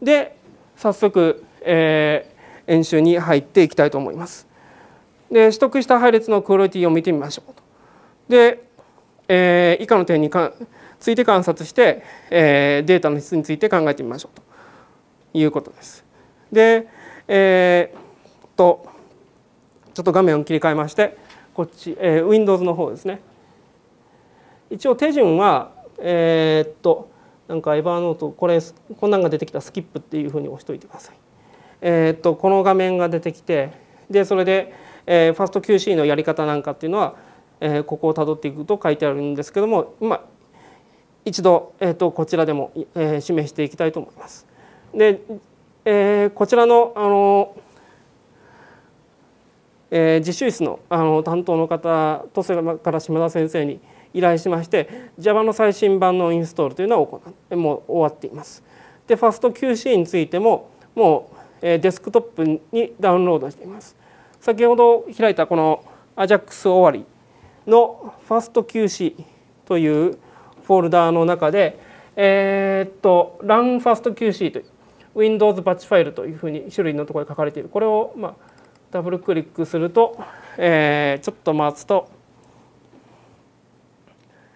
で早速、えー、演習に入っていきたいと思います。で取得した配列のクオリティを見てみましょうと。で、えー、以下の点にかついて観察して、えー、データの質について考えてみましょうということです。で、えー、とちょっと画面を切り替えましてこっち、えー、Windows の方ですね一応手順はえー、っとなんかエァーノートこれこんなんが出てきたスキップっていうふうに押しといてくださいえー、っとこの画面が出てきてでそれで、えー、ファスト QC のやり方なんかっていうのは、えー、ここをたどっていくと書いてあるんですけどもまあ一度、えー、とこちらでも、えー、示していきたいと思います。で、えー、こちらのあのーえー、実習室のあの担当の方とそれから島田先生に依頼しまして Java の最新版のインストールというのは行っもう終わっています。で FastQC についてももうデスクトップにダウンロードしています。先ほど開いたこの AJAX 終わりの FastQC というフォルダーの中で、えー、っと RunFastQC という Windows バッチファイルというふうに種類のところで書かれているこれをまあダブルクリックすると、えー、ちょっと待つと、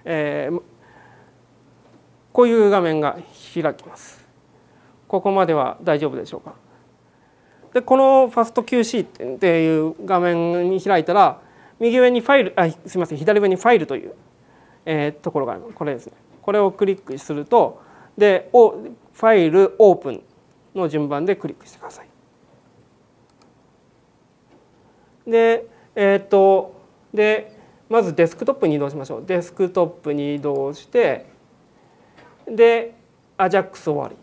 えー、こういう画面が開きます。ここまでは大丈夫でしょうか。でこの FastQC っていう画面に開いたら右上にファイルあすみません左上にファイルという、えー、ところがあります。これですねこれをクリックするとでおファイルオープンの順番でクリックしてください。で、えっ、と、で、まずデスクトップに移動しましょう。デスクトップに移動して、で、AJAX 終わり。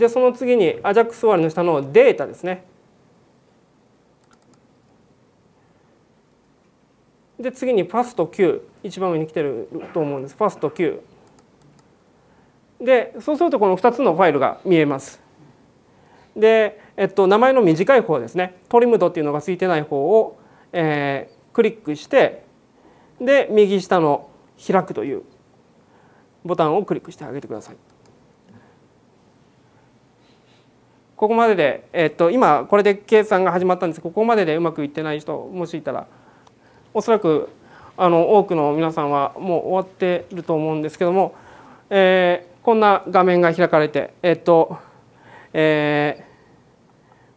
で、その次に AJAX 終わりの下のデータですね。で次にファスト9一番上に来てると思うんですファスト9でそうするとこの2つのファイルが見えますでえっと、名前の短い方ですねトリムドっていうのが付いてない方を、えー、クリックしてで右下の「開く」というボタンをクリックしてあげてください。ここまでで、えっと、今これで計算が始まったんですここまででうまくいってない人もしいたらおそらくあの多くの皆さんはもう終わってると思うんですけども、えー、こんな画面が開かれてえっとえー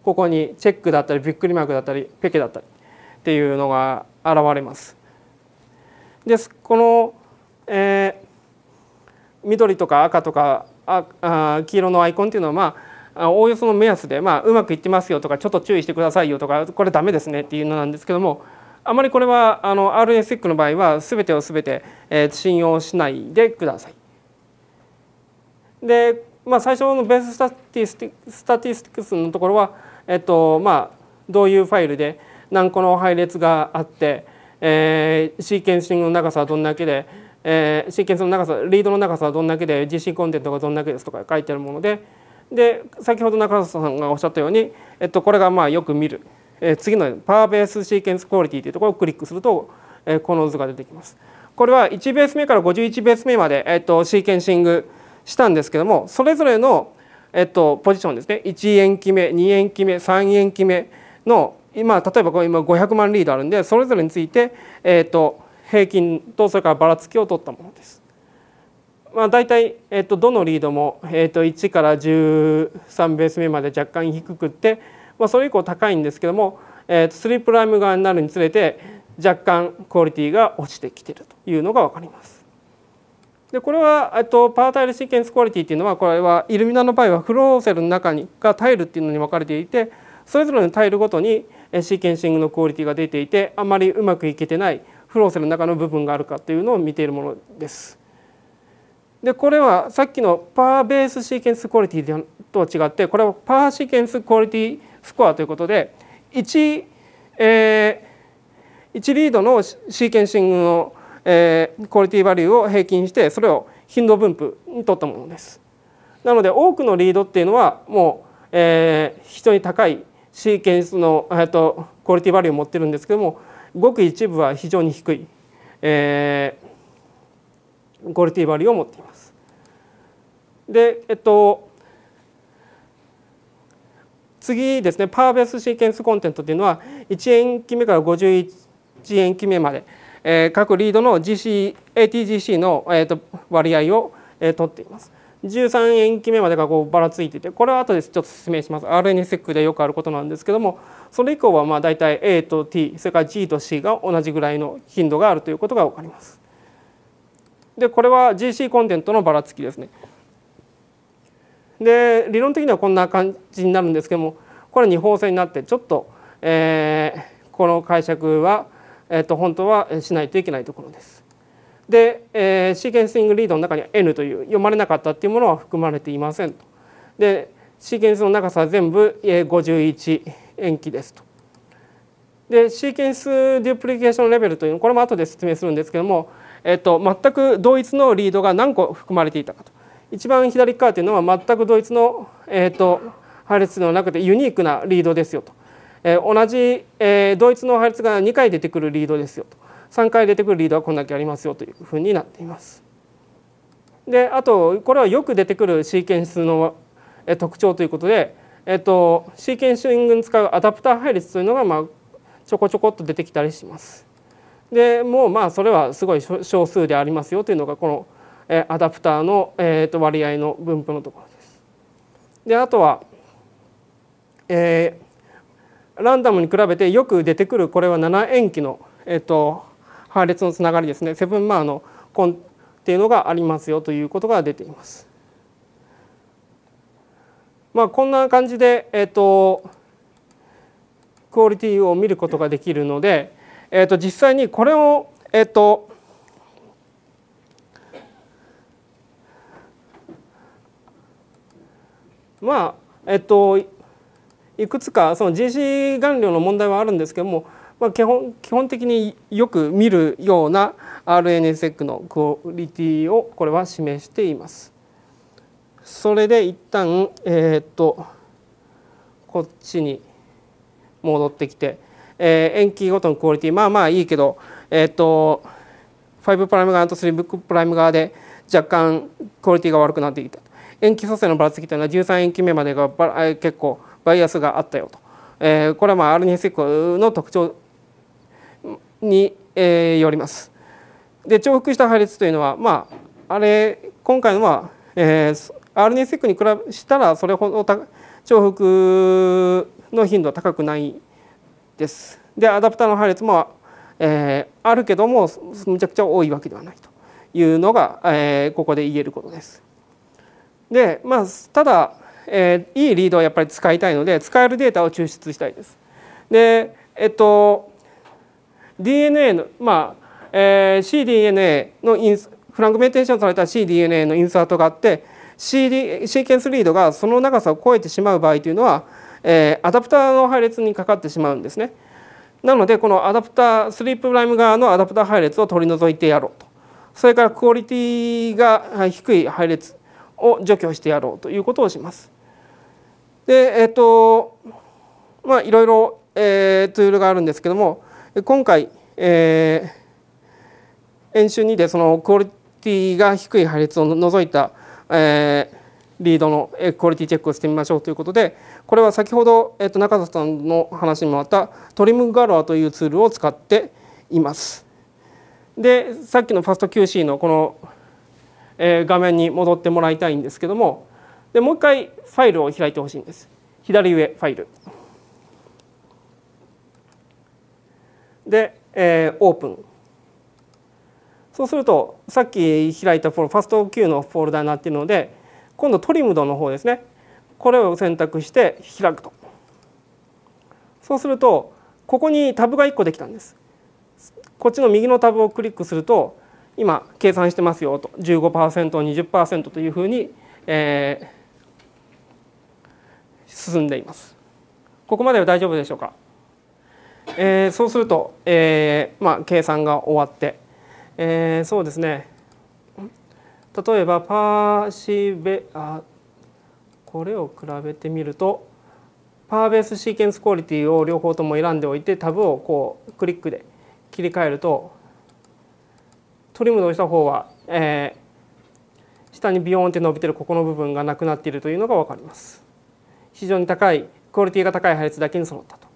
ここにチェックだったりびっくりマークだったりペケだったりっていうのが現れます。です。この、えー、緑とか赤とかああ黄色のアイコンっていうのはまあおおよその目安で、まあ、うまくいってますよとかちょっと注意してくださいよとかこれダメですねっていうのなんですけどもあまりこれはあの r s i c の場合は全てを全て、えー、信用しないでください。で、まあ、最初のベーススタティスティスタティスティクスのところはえっとまあ、どういうファイルで何個の配列があって、えー、シーケンシングの長さはどんだけで、えー、シーケンスの長さリードの長さはどんだけで実 c コンテンツがどんだけですとか書いてあるものでで先ほど中里さんがおっしゃったように、えっと、これがまあよく見る、えー、次のパワーベースシーケンスクオリティというところをクリックすると、えー、この図が出てきます。これは1ベース目から51ベース目まで、えっと、シーケンシングしたんですけどもそれぞれのえっと、ポジションですね1円決め2円決め3円決めの今例えばこれ今500万リードあるんでそれぞれについて、えっと、平均とそれからばらつきを取ったものです。まあ、大体、えっと、どのリードも、えっと、1から13ベース目まで若干低くって、まあ、それ以降高いんですけども、えっと、3プライム側になるにつれて若干クオリティが落ちてきてるというのが分かります。でこれはえっとパータイルシーケンスクオリティっていうのはこれはイルミナの場合はフローセルの中にがタイルっていうのに分かれていてそれぞれのタイルごとにシーケンシングのクオリティが出ていてあんまりうまくいけてないフローセルの中の部分があるかというのを見ているものです。でこれはさっきのパーベースシーケンスクオリティとは違ってこれはパーシーケンスクオリティスコアということで1、えー、1リードのシーケンシングのえー、クオリティバリューを平均してそれを頻度分布に取ったものです。なので多くのリードっていうのはもう、えー、非常に高いシーケンスの、えー、とクオリティバリューを持ってるんですけどもごく一部は非常に低い、えー、クオリティバリューを持っています。でえっと次ですねパーベースシーケンスコンテントっていうのは1円期目から51円期目までえ各リードの GC ATGC の、えと、割合を、え取っています。13延期目までがこうばらついていてこれは後でちょっと説明します r n s e ックでよくあることなんですけどもそれ以降はまあ大体 A と T それから G と C が同じぐらいの頻度があるということが分かります。でこれは GC コンテントのばらつきですね。で理論的にはこんな感じになるんですけどもこれ二方性になってちょっと、えー、この解釈はえっと本当はしないといけないところです。で、えー、シーケンシングリードの中には N という読まれなかったっていうものは含まれていませんと。でシーケンスの長さは全部51塩基ですと。でシーケンスデュプリケーションレベルというのこれも後で説明するんですけども、えっと、全く同一のリードが何個含まれていたかと一番左側というのは全く同一の、えっと、配列ではなくてユニークなリードですよとえー、同じ、えー、ドイツの配列が2回出てくるリードですよと3回出てくるリードはこんだけありますよというふうになっています。であとこれはよく出てくるシーケンスの特徴ということで、えっと、シーケンシングに使うアダプター配列というのが、まあ、ちょこちょこっと出てきたりします。でもうまあそれはすごい少数でありますよというのがこの、えアダプターの、えと割合の分布のところです。であとは、えーランダムに比べてよく出てくるこれは7塩基の、えっと、配列のつながりですねセブンマーの根っていうのがありますよということが出ています。まあ、こんな感じで、えっと、クオリティを見ることができるので、えっと、実際にこれを、えっと、まあえっといくつかその人種顔料の問題はあるんですけども、まあ、基本基本的によく見るような r n s x のクオリティをこれは示しています。それで一旦えー、っとこっちに戻ってきて、えー、延期ごとのクオリティまあまあいいけどえー、っと5プライム側と3プライム側で若干クオリティが悪くなってきた。延期組成のばらつきというのは13延期目までが結構バイアスがあったよと、えー、これはまあ R2-sec の特徴に、えー、よります。で重複した配列というのはまああれ今回のは、えー、RNSEC に比べしたらそれほど重複の頻度は高くないです。でアダプターの配列も、えー、あるけどもむちゃくちゃ多いわけではないというのが、えー、ここで言えることです。でまあただえー、いいリードはやっぱり使いたいので使えるデータを抽出したいです。でえっと DNA のまあ、えー、cDNA のインフラグメンテーションされた cDNA のインサートがあって CD シーケンスリードがその長さを超えてしまう場合というのは、えー、アダプターの配列にかかってしまうんですね。なのでこのアダプタースリププライム側のアダプター配列を取り除いてやろうとそれからクオリティが低い配列を除去してやろうということをします。でえっ、とまあいろいろ、えー、ツールがあるんですけども今回、えー、演習2でそのクオリティが低い配列を除いた、えー、リードのクオリティチェックをしてみましょうということでこれは先ほど、えー、と中里さんの話にもあったトリムガロアというツールを使っています。でさっきのファスト QC のこの、えー、画面に戻ってもらいたいんですけどもでもう一回ファイルを開いてほしいんです左上ファイルで、えー、オープンそうするとさっき開いたフォファスト Q のフォルダになっているので今度トリムドの方ですねこれを選択して開くとそうするとここにタブが1個できたんですこっちの右のタブをクリックすると今計算してますよと 15%20% というふうに、えー、進んでいますここまでは大丈夫でしょうか、えー、そうすると、えー、まあ、計算が終わって、えー、そうですね例えばパーシベあこれを比べてみるとパーベースシーケンスクオリティを両方とも選んでおいてタブをこうクリックで切り替えるとトリムのした方は、えー、下にビヨーンって伸びてるここの部分がなくなっているというのが分かります。非常に高いクオリティが高い配列だけに揃ったと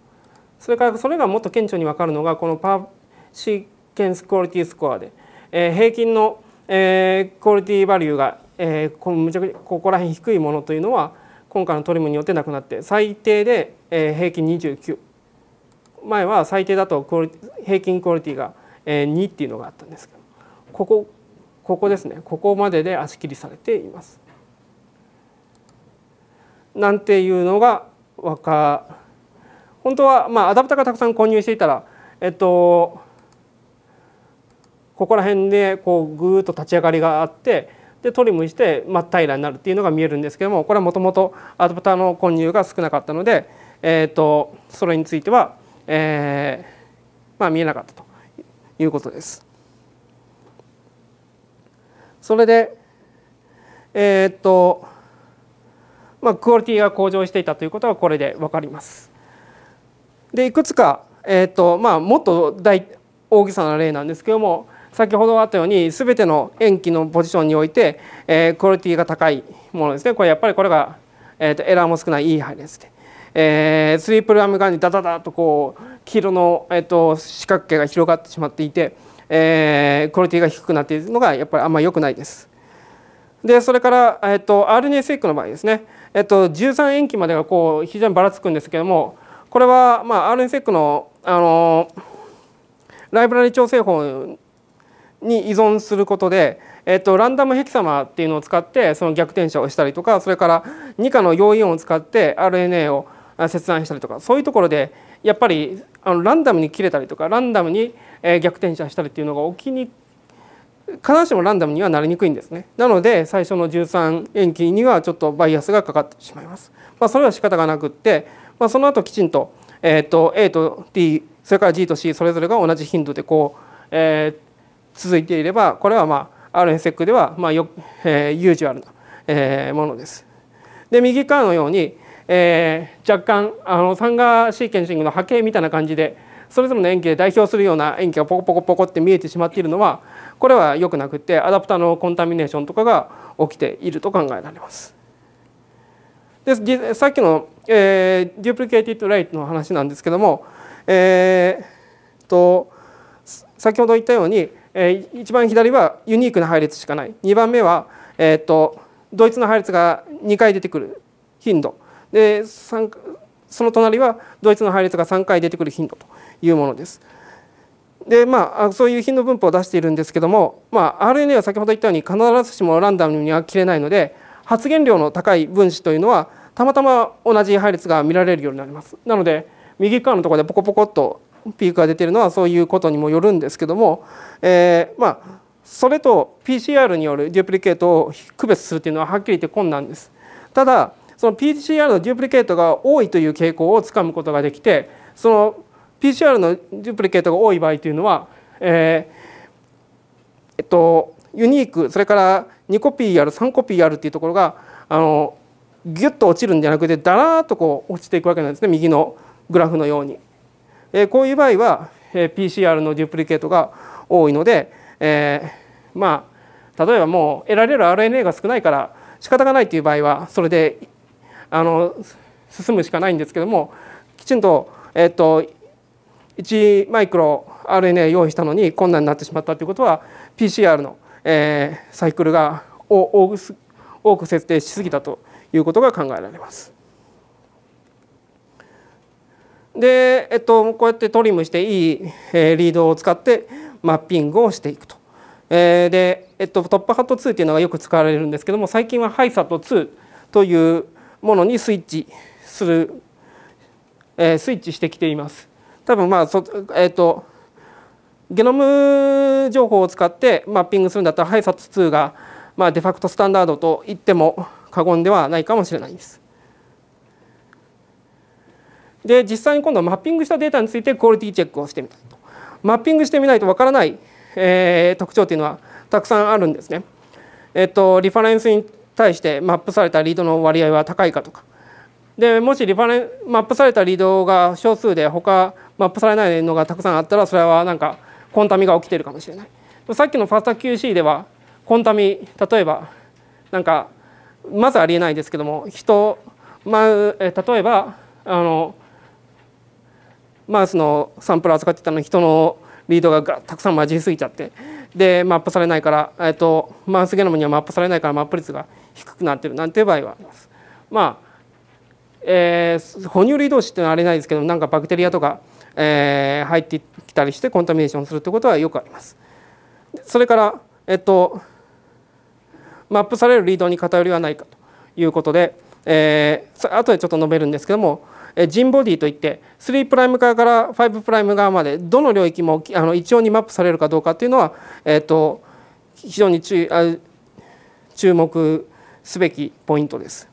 それからそれがもっと顕著に分かるのがこのパーシーケンスクオリティスコアで、えー、平均の、えー、クオリティバリューが、えー、こむちゃくここら辺低いものというのは今回のトリムによってなくなって最低で、えー、平均29前は最低だとクオリ平均クオリティが、えー、2っていうのがあったんですけどここここですねここまでで足切りされています。なんていうのが分か本当はまあアダプターがたくさん購入していたらえっとここら辺でこうぐーっと立ち上がりがあってでトリムして真っ平らになるっていうのが見えるんですけどもこれはもともとアダプターの混入が少なかったので、えっと、それについては、えまあ、見えなかったということです。それでえっ、とまあ、クオリティが向上していたということはこれで分かります。でいくつか、えーとまあ、もっと大大げさな例なんですけども先ほどあったように全ての塩基のポジションにおいて、えー、クオリティが高いものですねこれやっぱりこれが、えーと、エラーも少ないいい配列で。えー、スリープラムンにダダダとこう黄色の、えーと、四角形が広がってしまっていて、えー、クオリティが低くなっているのがやっぱりあんまり良くないです。でそれから、えーと、RNA セックの場合ですねえっと、13塩基までがこう非常にばらつくんですけどもこれは、まあ、RNSEC の、あのライブラリ調整法に依存することで、えっと、ランダムヘキサマっていうのを使ってその逆転写をしたりとかそれから2価の陽イオンを使って RNA を切断したりとかそういうところでやっぱりあのランダムに切れたりとかランダムに逆転写したりっていうのが起きに必ずしもランダムにはなりにくいんですねなので最初の13塩基にはちょっとバイアスがかかってしまいます、まあ、それは仕方がなくって、まあ、その後きちんと,、えーと、A と D それから G と C それぞれが同じ頻度でこう、えー、続いていればこれはまあ RNSEC ではまあよ、えー、ユージュアルな、えー、ものです。で右側のように、えー、若干あのサンガーシーケンシングの波形みたいな感じでそれぞれの塩基代表するような塩基がポコポコポコって見えてしまっているのはこれは良くなくてアダプターのコンタミネーションとかが起きていると考えられます。でさっきの、えー、デュプリケーティッド・ライトの話なんですけども、えーと、先ほど言ったように、えー、一番左はユニークな配列しかない2番目は、えーと、ドイツの配列が2回出てくる頻度でその隣はドイツの配列が3回出てくる頻度というものです。でまあ、そういう頻度分布を出しているんですけども、まあ、RNA は先ほど言ったように必ずしもランダムには切れないので発現量の高い分子というのはたまたま同じ配列が見られるようになります。なので右側のところでポコポコっとピークが出てるのはそういうことにもよるんですけども、えー、まあそれと PCR によるデュプリケートを区別するというのははっきり言って困難です。ただその PCR のデュプリケートが多いという傾向をつかむことができてその PCR のデュプリケートが多い場合というのは、えー、えっと、ユニークそれから2コピーある3コピーあるっていうところがあのギュッと落ちるんじゃなくてだらーっとこう落ちていくわけなんですね右のグラフのように。えー、こういう場合は、えー、PCR のデュプリケートが多いので、えー、まあ例えばもう得られる RNA が少ないから仕方がないという場合はそれであの進むしかないんですけどもきちんと,、えーと1マイクロ RNA 用意したのに困難になってしまったということは PCR の、えサイクルが多く設定しすぎたということが考えられます。で、えっと、こうやってトリムしていい、えリードを使ってマッピングをしていくと。えで、えっと、トップハット2っていうのがよく使われるんですけども最近はハイサット2というものにスイッチする、えスイッチしてきています。多分まあそえっ、ー、とゲノム情報を使ってマッピングするんだったら HiSAT2 が、まあ、デファクトスタンダードと言っても過言ではないかもしれないです。で実際に今度はマッピングしたデータについてクオリティチェックをしてみたいとマッピングしてみないとわからない、えー、特徴というのはたくさんあるんですね。えっ、とリファレンスに対してマップされたリードの割合は高いかとかでもしリファレンマップされたリードが少数で他マップされないのがたくさんあったらそれはなんかコンタミが起きてるかもしれないさっきのファスタ QC ではコンタミ例えばなんかまずありえないですけども人、まあ、え例えばあのマウスのサンプル扱ってたのに人のリードがたくさん混じりすぎちゃってでマップされないから、えっと、マウスゲノムにはマップされないからマップ率が低くなってるなんていう場合はあります。まあえー、哺乳類同士ってのはあれないですけどなんかバクテリアとかえー、入ってきたりしてコンタミネーションするということはよくあります。それから、えっと、マップされるリードに偏りはないかということで、えー、後でちょっと述べるんですけども、えー、ジンボディといって3プライム側から5プライム側までどの領域もあの一応にマップされるかどうかっていうのは、えーと、非常に注あ注目すべきポイントです。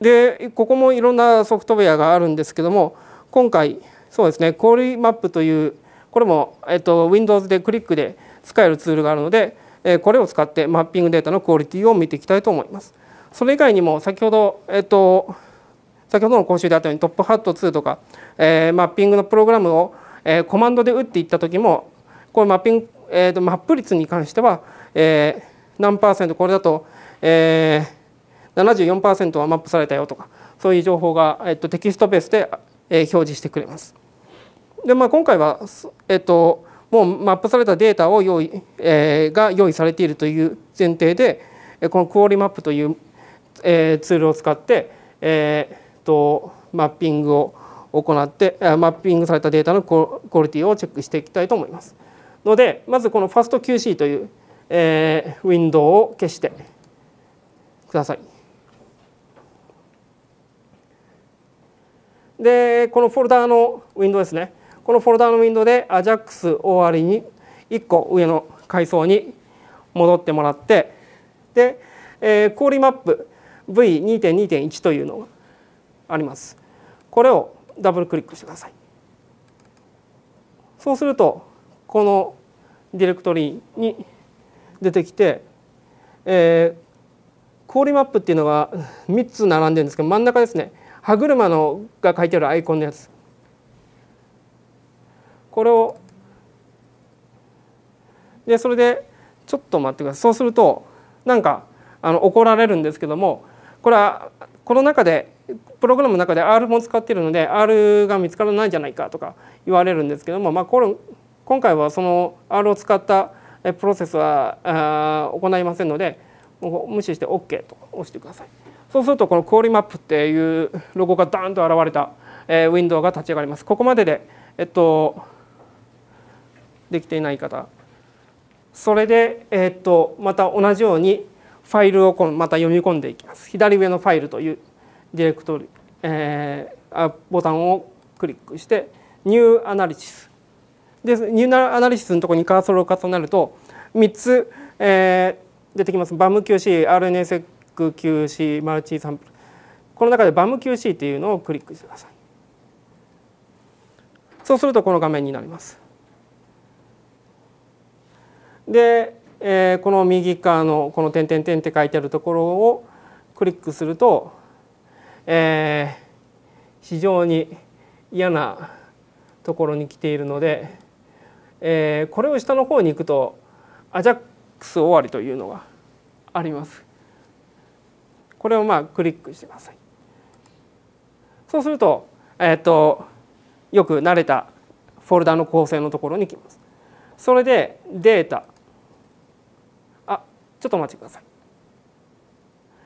でここもいろんなソフトウェアがあるんですけども今回そうですね氷マップというこれも、えっと、Windows でクリックで使えるツールがあるので、えこれを使ってマッピングデータのクオリティを見ていきたいと思います。それ以外にも先ほど、えっと、先ほどの講習であったようにトップハット2とか、えー、マッピングのプログラムを、えー、コマンドで打っていった時もこれマッピング、えーと、マップ率に関しては、えー、何パーセントこれだと、えー、74%はマップされたよとかそういう情報が、えっとテキストベースでえ表示してくれます。でまあ、今回は、えっと、もうマップされたデータを用意、えー、が用意されているという前提でこのクオリマップという、えー、ツールを使って、えー、とマッピングを行ってマッピングされたデータのクオリティをチェックしていきたいと思います。のでまずこの FastQC という、えー、ウィンドウを消してください。でこのフォルダーのウィンドウですねこのフォルダーのウィンドウで a j a x わりに1個上の階層に戻ってもらってで、えー、氷マップ V2.2.1 というのがありますこれをダブルクリックしてくださいそうするとこのディレクトリに出てきて、えー、氷マップっていうのが3つ並んでるんですけど真ん中ですね歯車のが書いてあるアイコンのやつこれをでそれでちょっと待ってくださいそうするとなんかあの怒られるんですけどもこれはこの中でプログラムの中で R も使ってるので R が見つからないじゃないかとか言われるんですけども、まあ、これ今回はその R を使ったプロセスは行いませんので無視して OK と押してください。そうするとこの氷マップっていうロゴがダーンと現れた、えー、ウィンドウが立ち上がります。ここまでで、えっと、できていない方それで、えっと、また同じようにファイルをこのまた読み込んでいきます。左上のファイルというディレクトリ、えー、ボタンをクリックしてニューアナリシスでニューアナリシスのところにカーソルを重ねると3つ、えー、出てきます。バム QCRNSX ック QC マルチサンプルこの中で BAMQC というのをクリックしてくださいそうするとこの画面になりますで、えー、この右側のこの点点点って書いてあるところをクリックすると、えー、非常に嫌なところに来ているので、えー、これを下の方に行くとアジャックス終わりというのがあります。これをまあクリックしてくださいそうすると,、えーと、よく慣れたフォルダの構成のところに来ますそれでデータあちょっとお待ちください、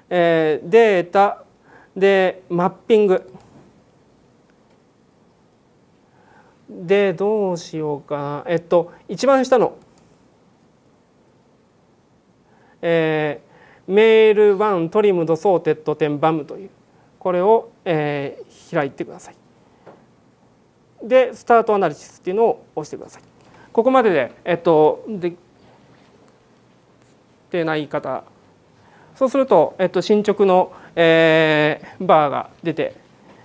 えー、データでマッピングでどうしようかなえっと一番下のえー、メール1トリムドソーテッドテンバムというこれを、えー、開いてください。でスタートアナリシスっていうのを押してください。ここまでで,、えっと、でてない方そうすると、えっと、進捗の、えー、バーが出て、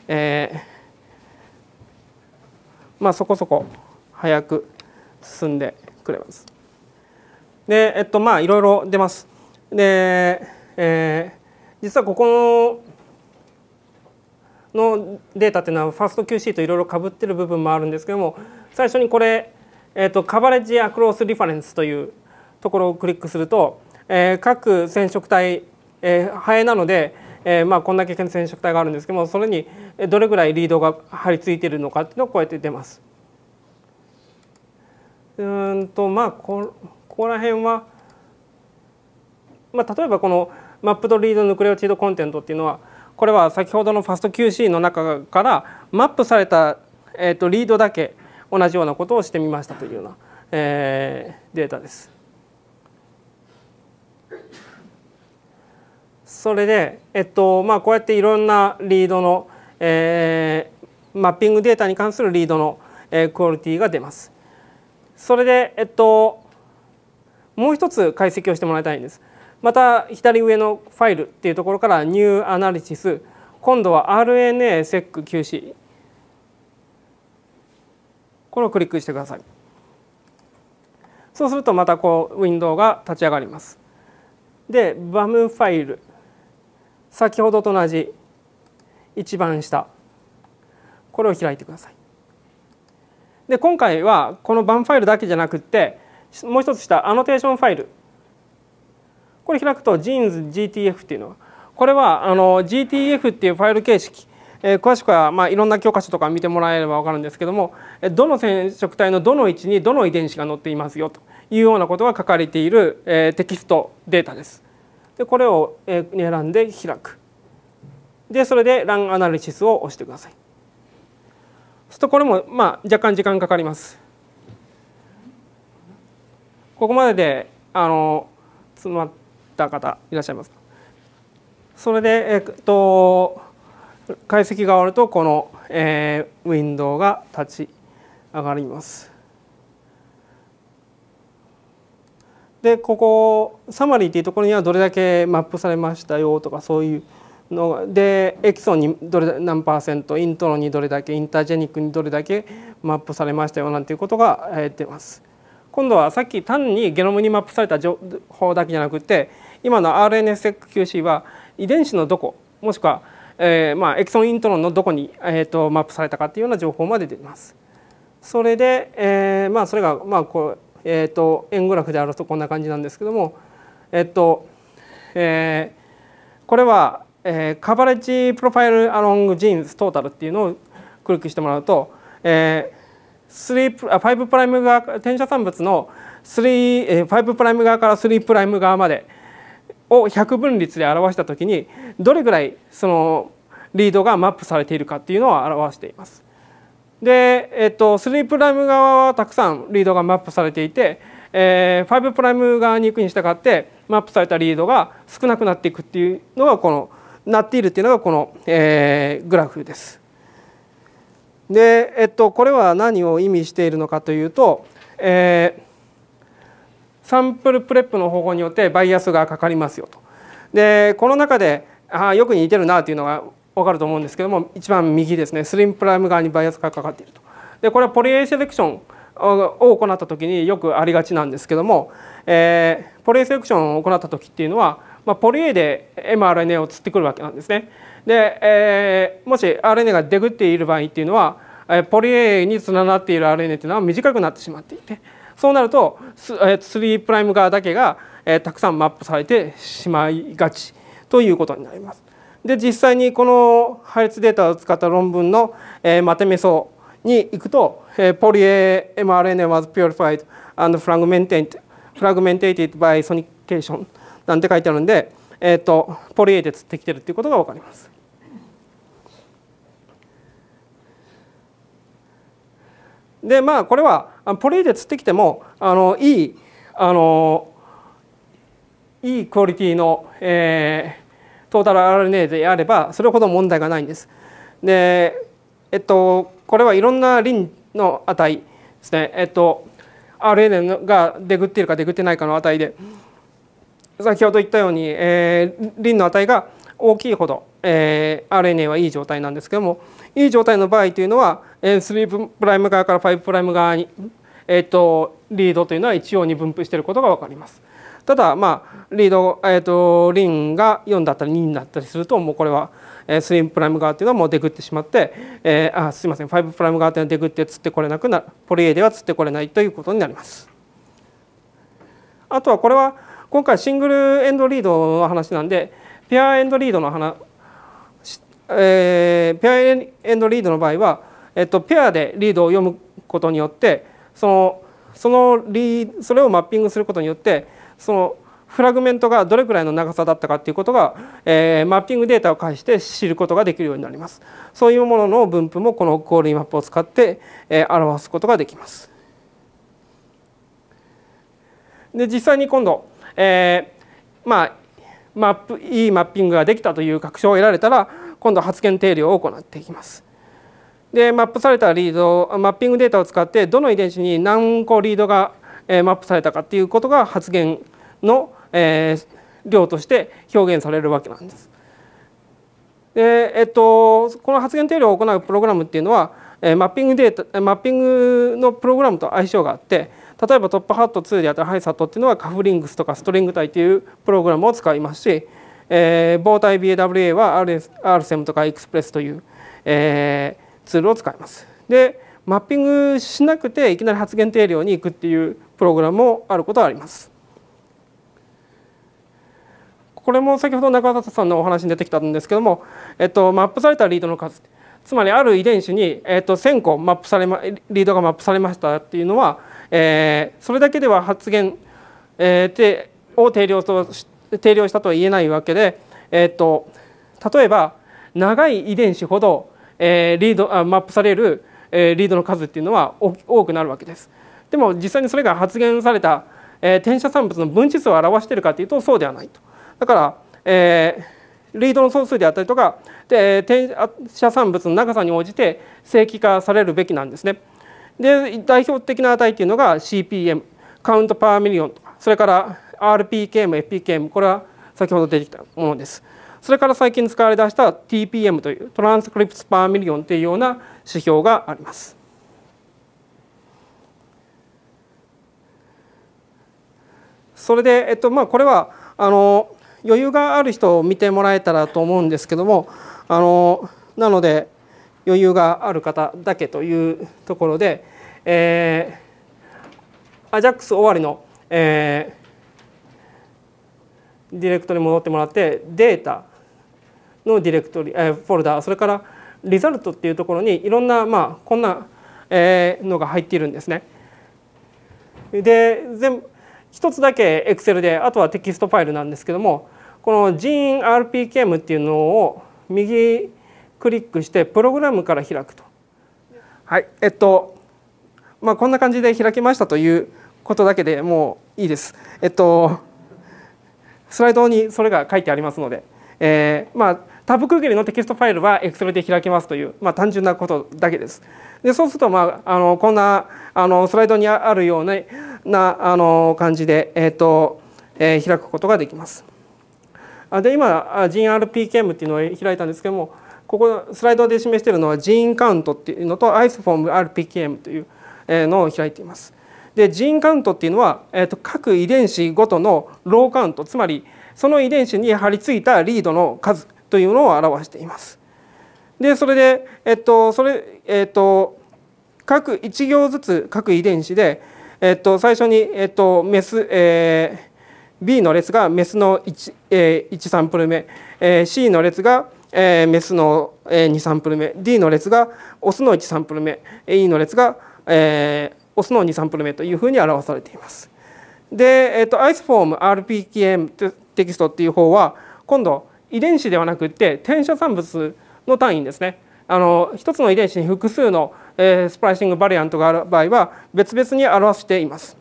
えー、まあ、そこそこ早く進んでくれます。でえっとまあいろいろ出ます。で、えー、実はここのデータっていうのはファースト QC といろいろかぶってる部分もあるんですけども最初にこれ、えーと、カバレッジアクロスリファレンスというところをクリックすると、えー、各染色体、えー、ハエなので、えーまあ、こんだけ染色体があるんですけどもそれにどれぐらいリードが張り付いてるのかっていうのをこうやって出ます。うんとまあここら辺はまあ、例えばこのマップとリードヌクレオチードコンテントっていうのはこれは先ほどのファスト QC の中からマップされた、えー、とリードだけ同じようなことをしてみましたというような、えー、データです。それで、えっとまあ、こうやっていろんなリードの、えー、マッピングデータに関するリードの、えー、クオリティが出ます。それで、えっと、もう一つ解析をしてもらいたいんです。また左上のファイルっていうところからニューアナリシス今度は RNA-seq 休止これをクリックしてくださいそうするとまたこうウィンドウが立ち上がりますで BAM ファイル先ほどと同じ一番下これを開いてくださいで今回はこの BAM ファイルだけじゃなくってもう一つ下アノテーションファイルこれ開くと jeans.gtf っていうのはこれはあの GTF っていうファイル形式、えー、詳しくはまあいろんな教科書とか見てもらえれば分かるんですけどもどの染色体のどの位置にどの遺伝子が載っていますよというようなことが書かれている、えー、テキストデータです。でこれを、えー、選んで開く。でそれで LAN アナリシスを押してください。そうするとこれもまあ若干時間かかります。ここまでであの詰まってた方いらっしゃいますかそれで、えっと、解析が終わるとこの、えー、ウィンドウが立ち上がります。でここサマリーっていうところにはどれだけマップされましたよとかそういうのでエキソンにどれ何パーセントイントロにどれだけインタージェニックにどれだけマップされましたよなんていうことが出ます。今度はさっき単にゲノムにマップされた情報だけじゃなくて今の RNSQC x は遺伝子のどこもしくは、えーまあ、エクソンイントロンのどこに、えーと、マップされたかというような情報まで出ます。それで、えーまあ、それが、まあこうえーと、円グラフであるとこんな感じなんですけども、えっ、ー、とえー、これは、えー、カバレッジプロファイルアロングジーンズトータルっていうのをクリックしてもらうと、えー、3あ5プライム側転写産物の3 5プライム側から3プライム側までを百分率で表した時にどれぐらいそのリードがマップされているかっていうのを表しています。で、えっと、3プライム側はたくさんリードがマップされていて、えー、5プライム側に行くに従ってマップされたリードが少なくなっていくっていうのがこのなっているっていうのがこの、えー、グラフです。で、えっと、これは何を意味しているのかというと、えーサンプルプレップの方法によってバイアスがかかりますよと。でこの中であよく似てるなというのが分かると思うんですけども一番右ですねスリムプライム側にバイアスがかかっていると。でこれはポリエセレクションを行った時によくありがちなんですけども、えー、ポリエセレクションを行った時っていうのは、まあ、ポリエで mRNA を釣ってくるわけなんですね。で、えー、もし RNA が出ぐっている場合っていうのはポリ A につながっている RNA というのは短くなってしまっていてそうなるとス,、スえリープライム側だけが、えー、たくさんマップされてしまいがちということになります。で実際にこの配列データを使った論文の、えー、マテメソに行くと、えー、ポリエ mRNA was purified and fragmented, fragmented by sonication なんて書いてあるんで、えーと、とポリエで釣ってきてるっていうことが分かります。でまあこれはポレイで釣ってきてもあのいいあのいいクオリティの、えー、トータル RNA であればそれほど問題がないんです。でえっとこれはいろんなリンの値ですねえっと RNA がデグっているかデグってないかの値で先ほど言ったように、えー、リンの値が大きいほど、えー、RNA はいい状態なんですけども。いい状態の場合というのは、えー、3プライム側から5プライム側に、えーと、リードというのは一応に分布していることが分かります。ただまあリード、えーと、リンが4だったり2になったりするともうこれは3プライム側というのはもうデグってしまって、えー、あすいません5プライム側というのはデグって釣ってこれなくなるポリエではつってこれないということになります。あとはこれは今回シングルエンドリードの話なんでペアエンドリードの話えー、ペアエンドリードの場合は、えっと、ペアでリードを読むことによってそのそのリそれをマッピングすることによってそのフラグメントがどれくらいの長さだったかっていうことが、えー、マッピングデータを介して知ることができるようになりますそういうものの分布もこのコールインマップを使って、えー、表すことができますで実際に今度、えー、まあマップいいマッピングができたという確証を得られたら今度発現定量を行っていきます。でマップされたリードマッピングデータを使ってどの遺伝子に何個リードがマップされたかっていうことが発現の、え量として表現されるわけなんです。でえっと、この発現定量を行うプログラムっていうのはマッピングデータマッピングのプログラムと相性があって例えばトップハット2であったらハイサットっていうのはカフリングスとかストリング体ていうプログラムを使いますしえー、棒体 BAWA は RSEM とか Express という、えー、ツールを使います。でマッピングしなくていきなり発言定量に行くっていうプログラムもあることはあります。これも先ほど中里さんのお話に出てきたんですけども、えっと、マップされたリードの数つまりある遺伝子に、えっと、1,000個マップされ、ま、リードがマップされましたっていうのは、えー、それだけでは発現、えー、を定量として定量したとは言えないわけで、えー、っと例えば長い遺伝子ほど、えー、リードあマップされる、えー、リードの数っていうのは多くなるわけです。でも実際にそれが発現された、えー、転写産物の分子数を表しているかというとそうではないと。だから、えー、リードの総数であったりとかで転写産物の長さに応じて正規化されるべきなんですね。で代表的な値っていうのが CPM カウントパーミリオンとかそれから RPK m FPK m これは先ほど出てきたものです。それから最近使われだした TPM というトランスクリプスパーミリオンというような指標があります。それで、えっとまあ、これはあの余裕がある人を見てもらえたらと思うんですけどもあのなので余裕がある方だけというところで、えー、アジャックス終わりの、えー、ディレクトに戻ってもらってデータのディレクトリ、えフォルダそれからリザルトっていうところにいろんな、まあ、こんな、えのが入っているんですね。で全一つだけ Excel であとはテキストファイルなんですけどもこの GenRPKM っていうのを右クリックしてプログラムから開くと。はいえっとまあ、こんな感じで開きましたということだけでもういいです。えっとスライドにそれが書いてありますので、えー、まあタブ区切りのテキストファイルは Excel で開きますという、まあ、単純なことだけです。でそうすると、まあ、あのこんなあのスライドにあるようななあの感じで、えーとえー、開くことができます。で今 GenRPKM っていうのを開いたんですけどもここスライドで示しているのは GenCount っていうのと ISFORMRPKM というのを開いています。でジンカウントっていうのは、えー、と各遺伝子ごとのローカウントつまりその遺伝子に張り付いたリードの数というのを表しています。でそれで、えっとそれえっと、各1行ずつ各遺伝子で、えっと、最初に、えっと、メス、えー、B の列がメスの 1,、えー、1サンプル目、えー、C の列が、えー、メスの、え2サンプル目 D の列がオスの1サンプル目 E の列が、えー、オスの2サンプル目というふうに表されています。で、えーと、i c f o r m r p k m テキストっていう方は今度遺伝子ではなくて転写産物の単位ですねあの一つの遺伝子に複数の、えスプライシングバリアントがある場合は別々に表しています。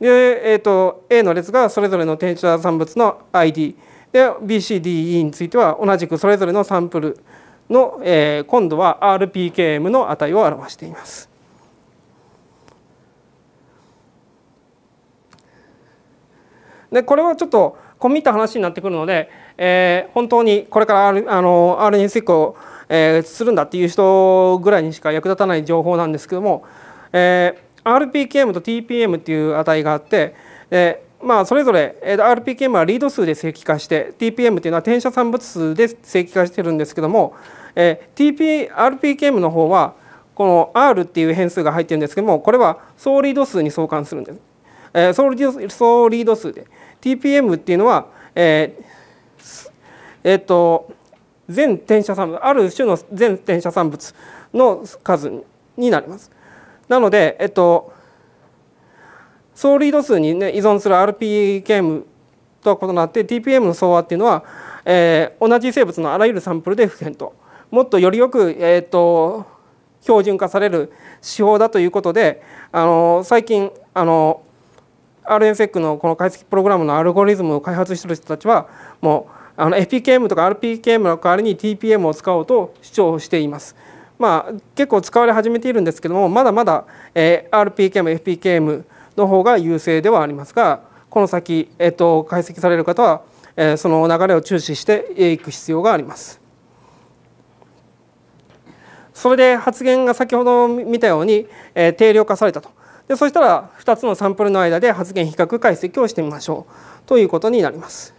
で、えーと、と A の列がそれぞれの転写産物の ID で BCDE については同じくそれぞれのサンプルの、えー、今度は RPKM の値を表しています。でこれはちょっと込みた話になってくるので、えー、本当にこれから R あの r n S セッを、えー、するんだっていう人ぐらいにしか役立たない情報なんですけども、えー、RPKM と TPM っていう値があって、でまあ、それぞれ、えー、RPKM はリード数で正規化して TPM っていうのは転写産物数で正規化してるんですけども、えー、RPKM の方はこの R っていう変数が入ってるんですけどもこれは総リード数に相関するんです。え総リード数で TPM っていうのは、えー、えっと全転写産物ある種の全転写産物の数になります。なので、えっと、総リード数に、ね、依存する RPKM とは異なって TPM の総和っていうのは、えー、同じ生物のあらゆるサンプルで不変ともっとよりよく、えーと、と標準化される手法だということであの最近あの RNSEC のこの解析プログラムのアルゴリズムを開発している人たちはもうあの FPKM とか RPKM の代わりに TPM を使おうと主張しています。まあ、結構使われ始めているんですけどもまだまだ、えー、RPKM、FPKM の方が優勢ではありますがこの先、えー、と解析される方は、えー、その流れを注視していく必要があります。それで発言が先ほど見たように、えー、定量化されたとでそしたら2つのサンプルの間で発言比較解析をしてみましょうということになります。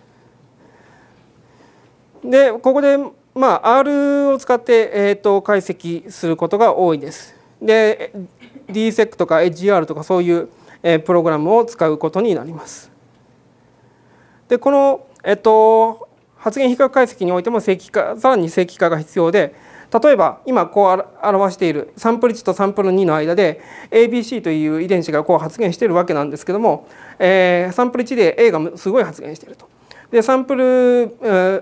でここで、まあ、R を使って、えーと、解析することが多いです。で DSEC とか HGR とかそういう、えー、プログラムを使うことになります。でこの、えっ、ー、と、発言比較解析においても正規化さらに正規化が必要で例えば今こう表しているサンプル1とサンプル2の間で ABC という遺伝子がこう発現しているわけなんですけども、えー、サンプル1で A がすごい発現していると。でサンプル1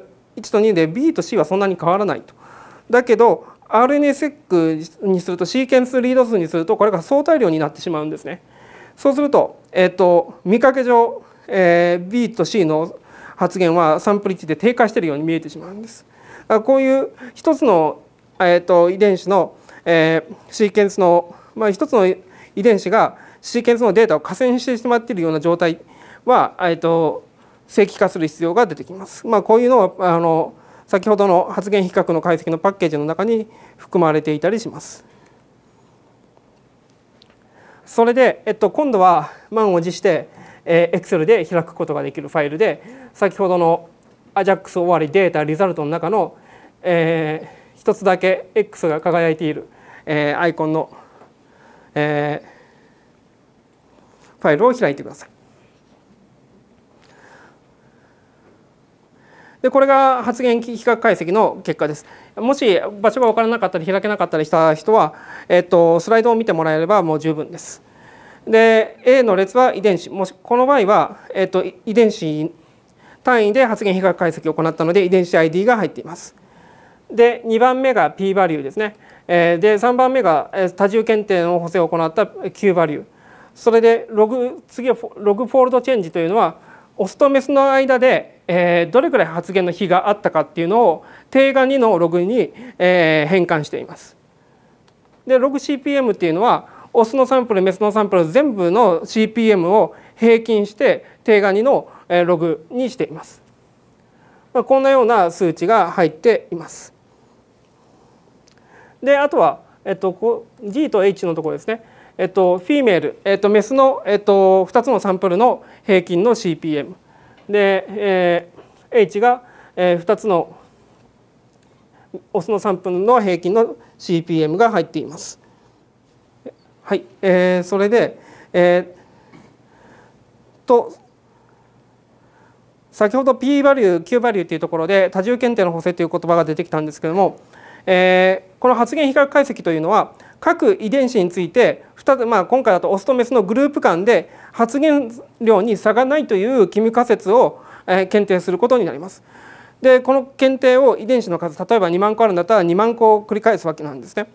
と2で B と C はそんなに変わらないと。だけど r n s x にするとシーケンスリード数にするとこれが相対量になってしまうんですね。そうすると,、えーと、と見かけ上、えー、B と C の発現はサンプル1で低下しているように見えてしまうんです。こういう一つのえーと、遺伝子の、えー、シーケンスの、まあ、一つの遺伝子がシーケンスのデータを下線してしまっているような状態は、えーと、正規化する必要が出てきます。まあ、こういうのはあの先ほどの発言比較の解析のパッケージの中に含まれていたりします。それで、えっと、今度は満を持して、えー、Excel で開くことができるファイルで先ほどの AJAX 終わりデータリザルトの中の、えー、一つだけ X が輝いている、えー、アイコンの、えー、ファイルを開いてください。でこれが発言比較解析の結果です。もし場所が分からなかったり開けなかったりした人は、えっと、スライドを見てもらえればもう十分です。で A の列は遺伝子もしこの場合は、えっと、遺伝子単位で発言比較解析を行ったので遺伝子 ID が入っています。で2番目が P バリューですね。で3番目が多重検定の補正を行った Q バリューそれでログ次はログフォールドチェンジというのはオスとメスの間で、えどれくらい発言の比があったかっていうのを定が2のログに、え変換しています。でログ CPM っていうのはオスのサンプルメスのサンプル全部の CPM を平均して定が2のログにしています。こんなような数値が入っています。であとは、えっと、G と H のところですね、えっと、フィーメール、えっと、メスの、えっと、2つのサンプルの平均の CPM で、えー、H が、えー、2つのオスのサンプルの平均の CPM が入っています。はい、えー、それで、えー、と先ほど P バリュー Q バリューというところで多重検定の補正という言葉が出てきたんですけども、えこの発現比較解析というのは各遺伝子についてまあ、今回だとオスとメスのグループ間で発現量に差がないという義務仮説を、え検定することになります。でこの検定を遺伝子の数例えば2万個あるんだったら2万個を繰り返すわけなんですね。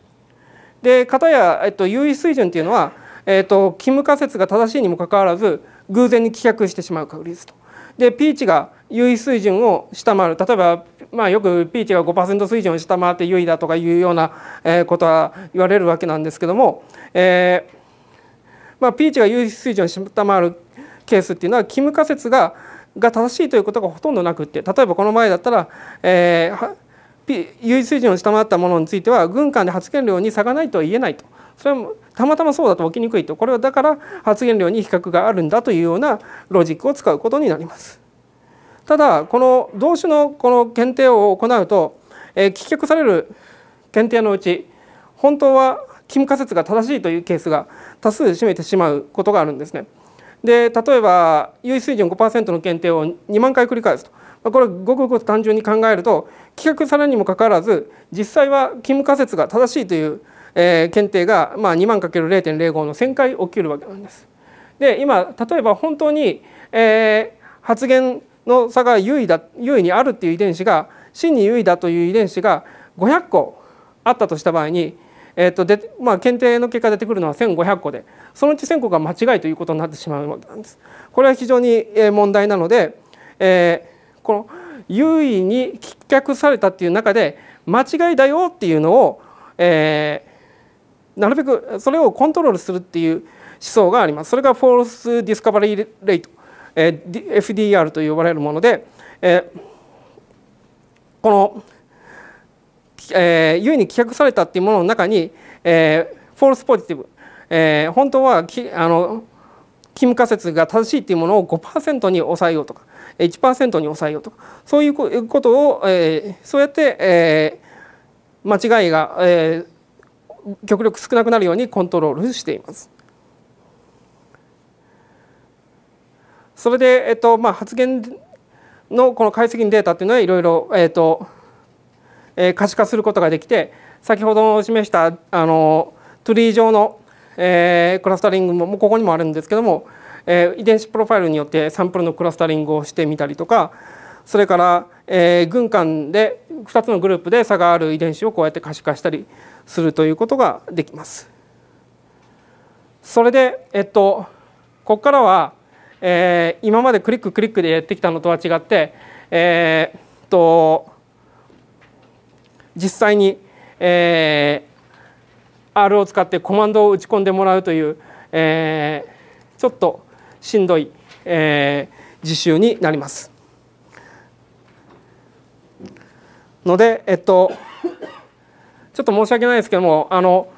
で片や、えっと、優位水準というのは、えっと、キム仮説が正しいにもかかわらず偶然に棄却してしまう確率と。で P 値が優位水準を下回る例えば、まあ、よくピーチが5%水準を下回って優位だとかいうようなことは言われるわけなんですけども、えーまあ、ピーチが優位水準を下回るケースっていうのは帰無仮説がが正しいということがほとんどなくって例えばこの前だったら、えー、優位水準を下回ったものについては軍艦で発言量に差がないとは言えないと。それもたまたまそうだと起きにくいとこれはだから発言量に比較があるんだというようなロジックを使うことになります。ただこの動詞のこの検定を行うと、えー、棄却される検定のうち本当は勤務仮説が正しいというケースが多数占めてしまうことがあるんですね。で例えば有意水準5%の検定を2万回繰り返すとこれごくごく単純に考えると棄却されにもかかわらず実際は勤務仮説が正しいという、えー、検定が、まあ、2万 ×0.05 の1,000回起きるわけなんです。で今例えば本当に、えー、発言の差が優位だ優位にあるっていう遺伝子が真に優位だという遺伝子が500個あったとした場合に、えーとでまあ、検定の結果出てくるのは1,500個でそのうち1,000個が間違いということになってしまうわけなんです。これは非常に問題なので、えー、この優位に棄却されたっていう中で間違いだよっていうのを、えー、なるべくそれをコントロールするっていう思想があります。それがフォースディスカバリーレイトえー、FDR と呼ばれるもので、えこの、え位に棄却されたっていうものの中に、えフォールスポジティブ、え本当はきあの仮説が正しいっていうものを5%に抑えようとか1%に抑えようとかそういうことを、えそうやって、え間違いが、え極力少なくなるようにコントロールしています。それで、えっとまあ、発言のこの解析のデータというのはいろいろ、えっとえー、可視化することができて先ほど示したあのトゥリー上の、えー、クラスタリングもここにもあるんですけども、えー、遺伝子プロファイルによってサンプルのクラスタリングをしてみたりとかそれから、えー、軍艦で2つのグループで差がある遺伝子をこうやって可視化したりするということができます。それで、えっと、ここからはえー、今までクリッククリックでやってきたのとは違って、えー、と実際に、えー、R を使ってコマンドを打ち込んでもらうという、えー、ちょっとしんどい、えー、実習になります。ので、えっと、ちょっと申し訳ないですけどもあの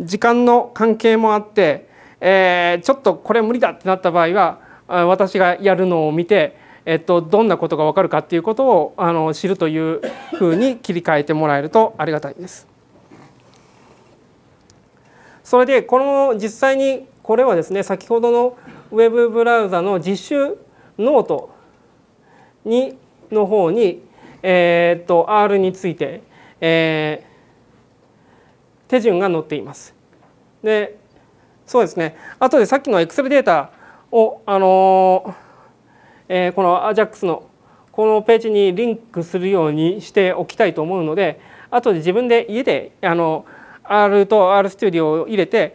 時間の関係もあって、えー、ちょっとこれ無理だってなった場合は私がやるのを見て、えっと、どんなことが分かるかっていうことをあの知るというふうに切り替えてもらえるとありがたいです。それでこの実際にこれはですね先ほどのウェブブラウザの実習ノートにの方に、えー、っと R について、えー、手順が載っています。でそうですね後でさっきの Excel データを、あのえー、この AJAX のこのページにリンクするようにしておきたいと思うので後で自分で家であの R と R スチューディオを入れて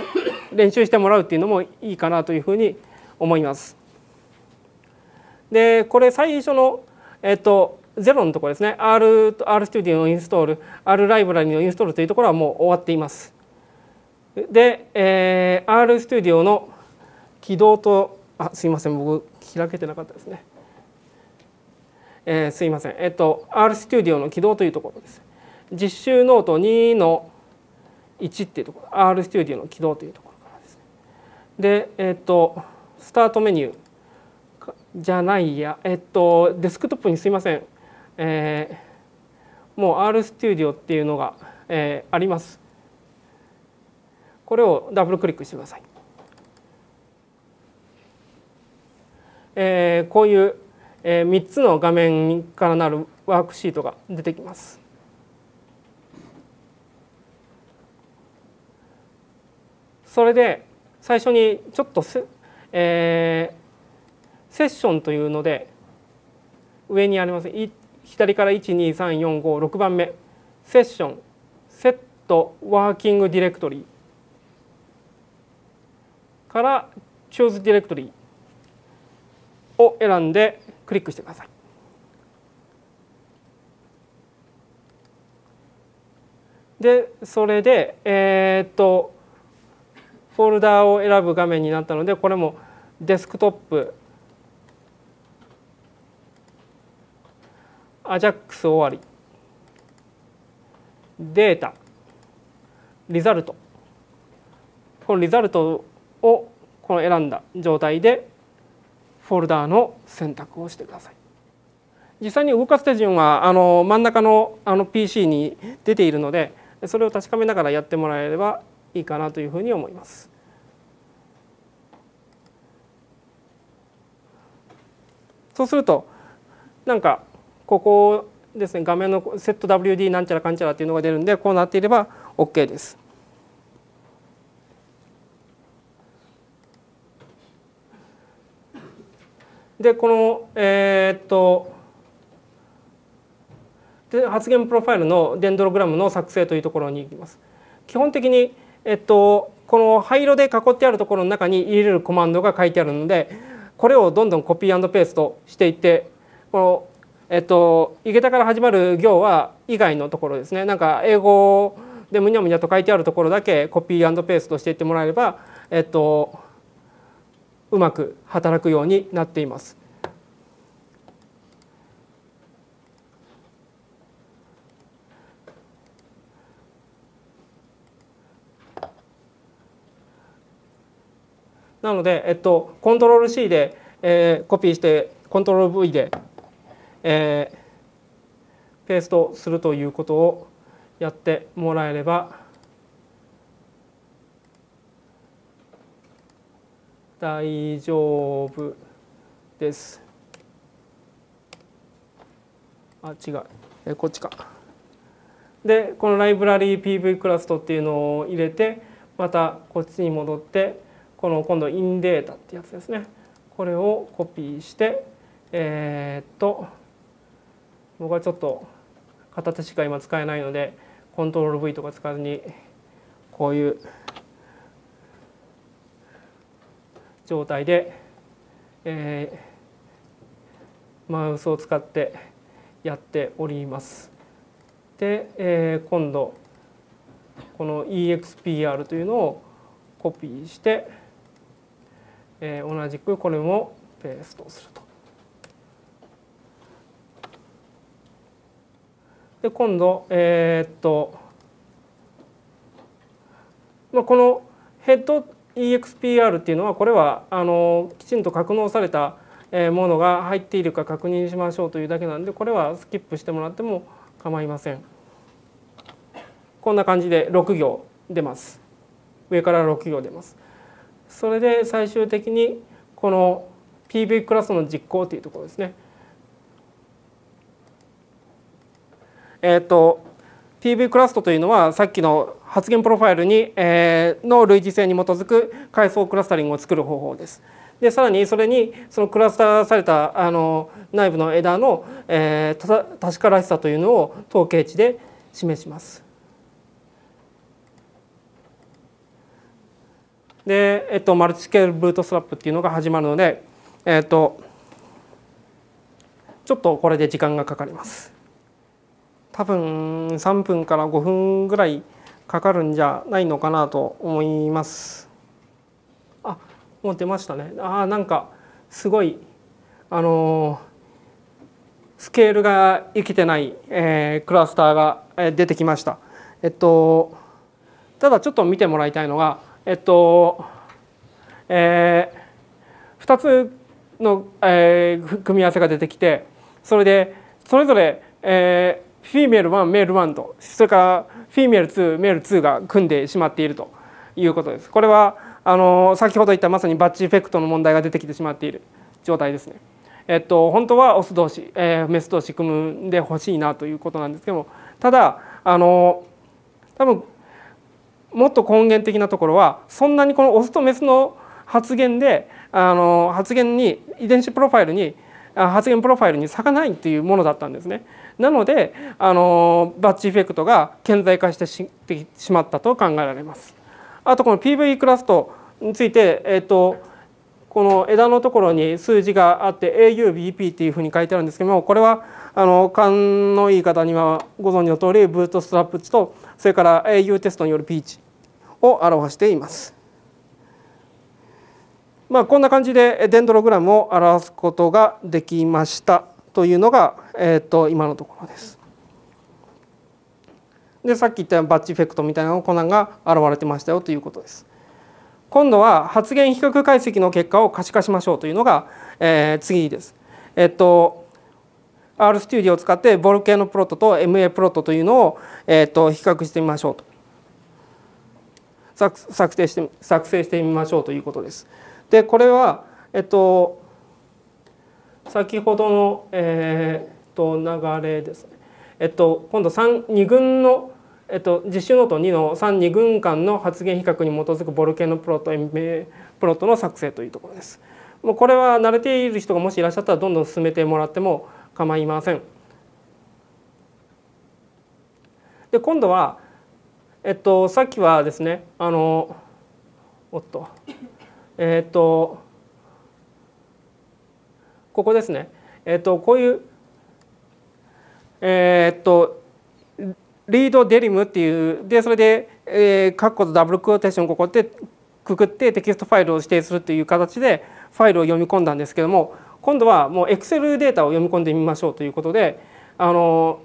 練習してもらうっていうのもいいかなというふうに思います。でこれ最初の、えっと、0のところですね R と R s t u d ディオのインストール R ライブラリのインストールというところはもう終わっています。で、えー、R ス t u d i o の起動とあすいません僕開けてなかったですね、えー、すいませんえっと R ス t u d i o の起動というところです実習ノート2の1っていうところ R ス t u d i o の起動というところからですねでえっとスタートメニューじゃないやえっとデスクトップにすいませんえー、もう RStudio っていうのが、えー、ありますこれをダブルクリックしてください。えー、こういう、えー、3つの画面からなるワークシートが出てきます。それで最初にちょっとせ、えー、セッションというので上にあります左から12345 6番目セッションセットワーキングディレクトリーから「Choose Directory」を選んでクリックしてください。でそれでえー、っとフォルダーを選ぶ画面になったのでこれもデスクトップ AJAX 終わりデータリザルトこのリザルトをこの選んだ状態でフォルダーの選択をしてください。実際に動かす手順はあの真ん中のあの PC に出ているのでそれを確かめながらやってもらえればいいかなというふうに思います。そうするとなんかここですね画面のセット WD なんちゃらかんちゃらっていうのが出るんでこうなっていれば OK です。でこのえー、っとで発言プロファイルのデンドログラムの作成というところに行きます。基本的に、えっと、この灰色で囲ってあるところの中に入れるコマンドが書いてあるのでこれをどんどんコピーペーストしていってこの、えっと、池田から始まる行は以外のところですねなんか英語でむにゃむにゃと書いてあるところだけコピーペーストしていってもらえれば、えっと、うまく働くようになっています。なので、えっと、コントロール C で、えー、コピーしてコントロール V で、えー、ペーストするということをやってもらえれば大丈夫です。あ、違う。え、こっちか。で、このライブラリー PV クラストっていうのを入れて、またこっちに戻って、この今度インデータってやつですね。これをコピーして、えー、っと、僕はちょっと片手しか今使えないので、コントロール V とか使わずに、こういう状態で、えー、マウスを使ってやっております。で、えー、今度この EXPR というのをコピーして、えー、同じくこれもペーストすると。で今度えー、っと、まあ、このヘッド EXPR っていうのはこれはあのきちんと格納されたものが入っているか確認しましょうというだけなんでこれはスキップしてもらっても構いません。こんな感じで6行出ます。上から6行出ます。それで最終的にこの PV クラスの実行というところですね。えっ、ー、と TV クラストというのはさっきの発言プロファイルに、えー、の類似性に基づく階層クラスタリングを作る方法です。でさらにそれにそのクラスターされたあの内部の枝の、えー、確からしさというのを統計値で示します。で、えっと、マルチスケールブートストラップっていうのが始まるので、えっと、ちょっとこれで時間がかかります。多分3分から5分ぐらいかかるんじゃないのかなと思いますあもう出ましたねあなんかすごいあのー、スケールが生きてない、えー、クラスターが出てきましたえっとただちょっと見てもらいたいのがえっとえー、2つの、えー、組み合わせが出てきてそれでそれぞれ、えフィーメール1メール1とそれからフィーメール2メール2が組んでしまっているということです。これはあの先ほど言ったまさにバッチエフェクトの問題が出てきてしまっている状態ですね。えっと、本当はオス同士、えー、メス同士組んでほしいなということなんですけどもただあの多分もっと根源的なところはそんなにこのオスとメスの発言であの発言に遺伝子プロファイルに発言プロファイルに差がないっていうものだったんですね。なのであのバッチエフェクトが顕在化してしまったと考えられます。あとこの PV クラストについて、えっと、この枝のところに数字があって AUBP っていうふうに書いてあるんですけどもこれはあの勘のいい方にはご存知の通りブートストラップ値とそれから AU テストによる P 値を表しています。まあ、こんな感じでデンドログラムを表すことができました。というのが、えー、と今のところです。でさっき言ったバッチエフェクトみたいなのコナンが現れてましたよということです。今度は発言比較解析の結果を可視化しましょうというのが、えー、次です。えっと R ス t u d i o を使ってボルケーノプロットと MA プロットというのを、えっと比較してみましょうと作成して作成してみましょうということです。でこれは、えっと先ほどの、えーと、流れですね、えっと、今度2軍の、えっと、実習ノート2の32軍間の発言比較に基づくボルケのプロット延命プロットの作成というところです。もうこれは慣れている人がもしいらっしゃったらどんどん進めてもらっても構いません。で今度は、えっと、さっきはですねあのおっとえっとここですね。えっとこういうえっとリードデリムっていうでそれで、えー、カとダブルクローテーションここでくくってテキストファイルを指定するという形でファイルを読み込んだんですけども今度はもう Excel データを読み込んでみましょうということであの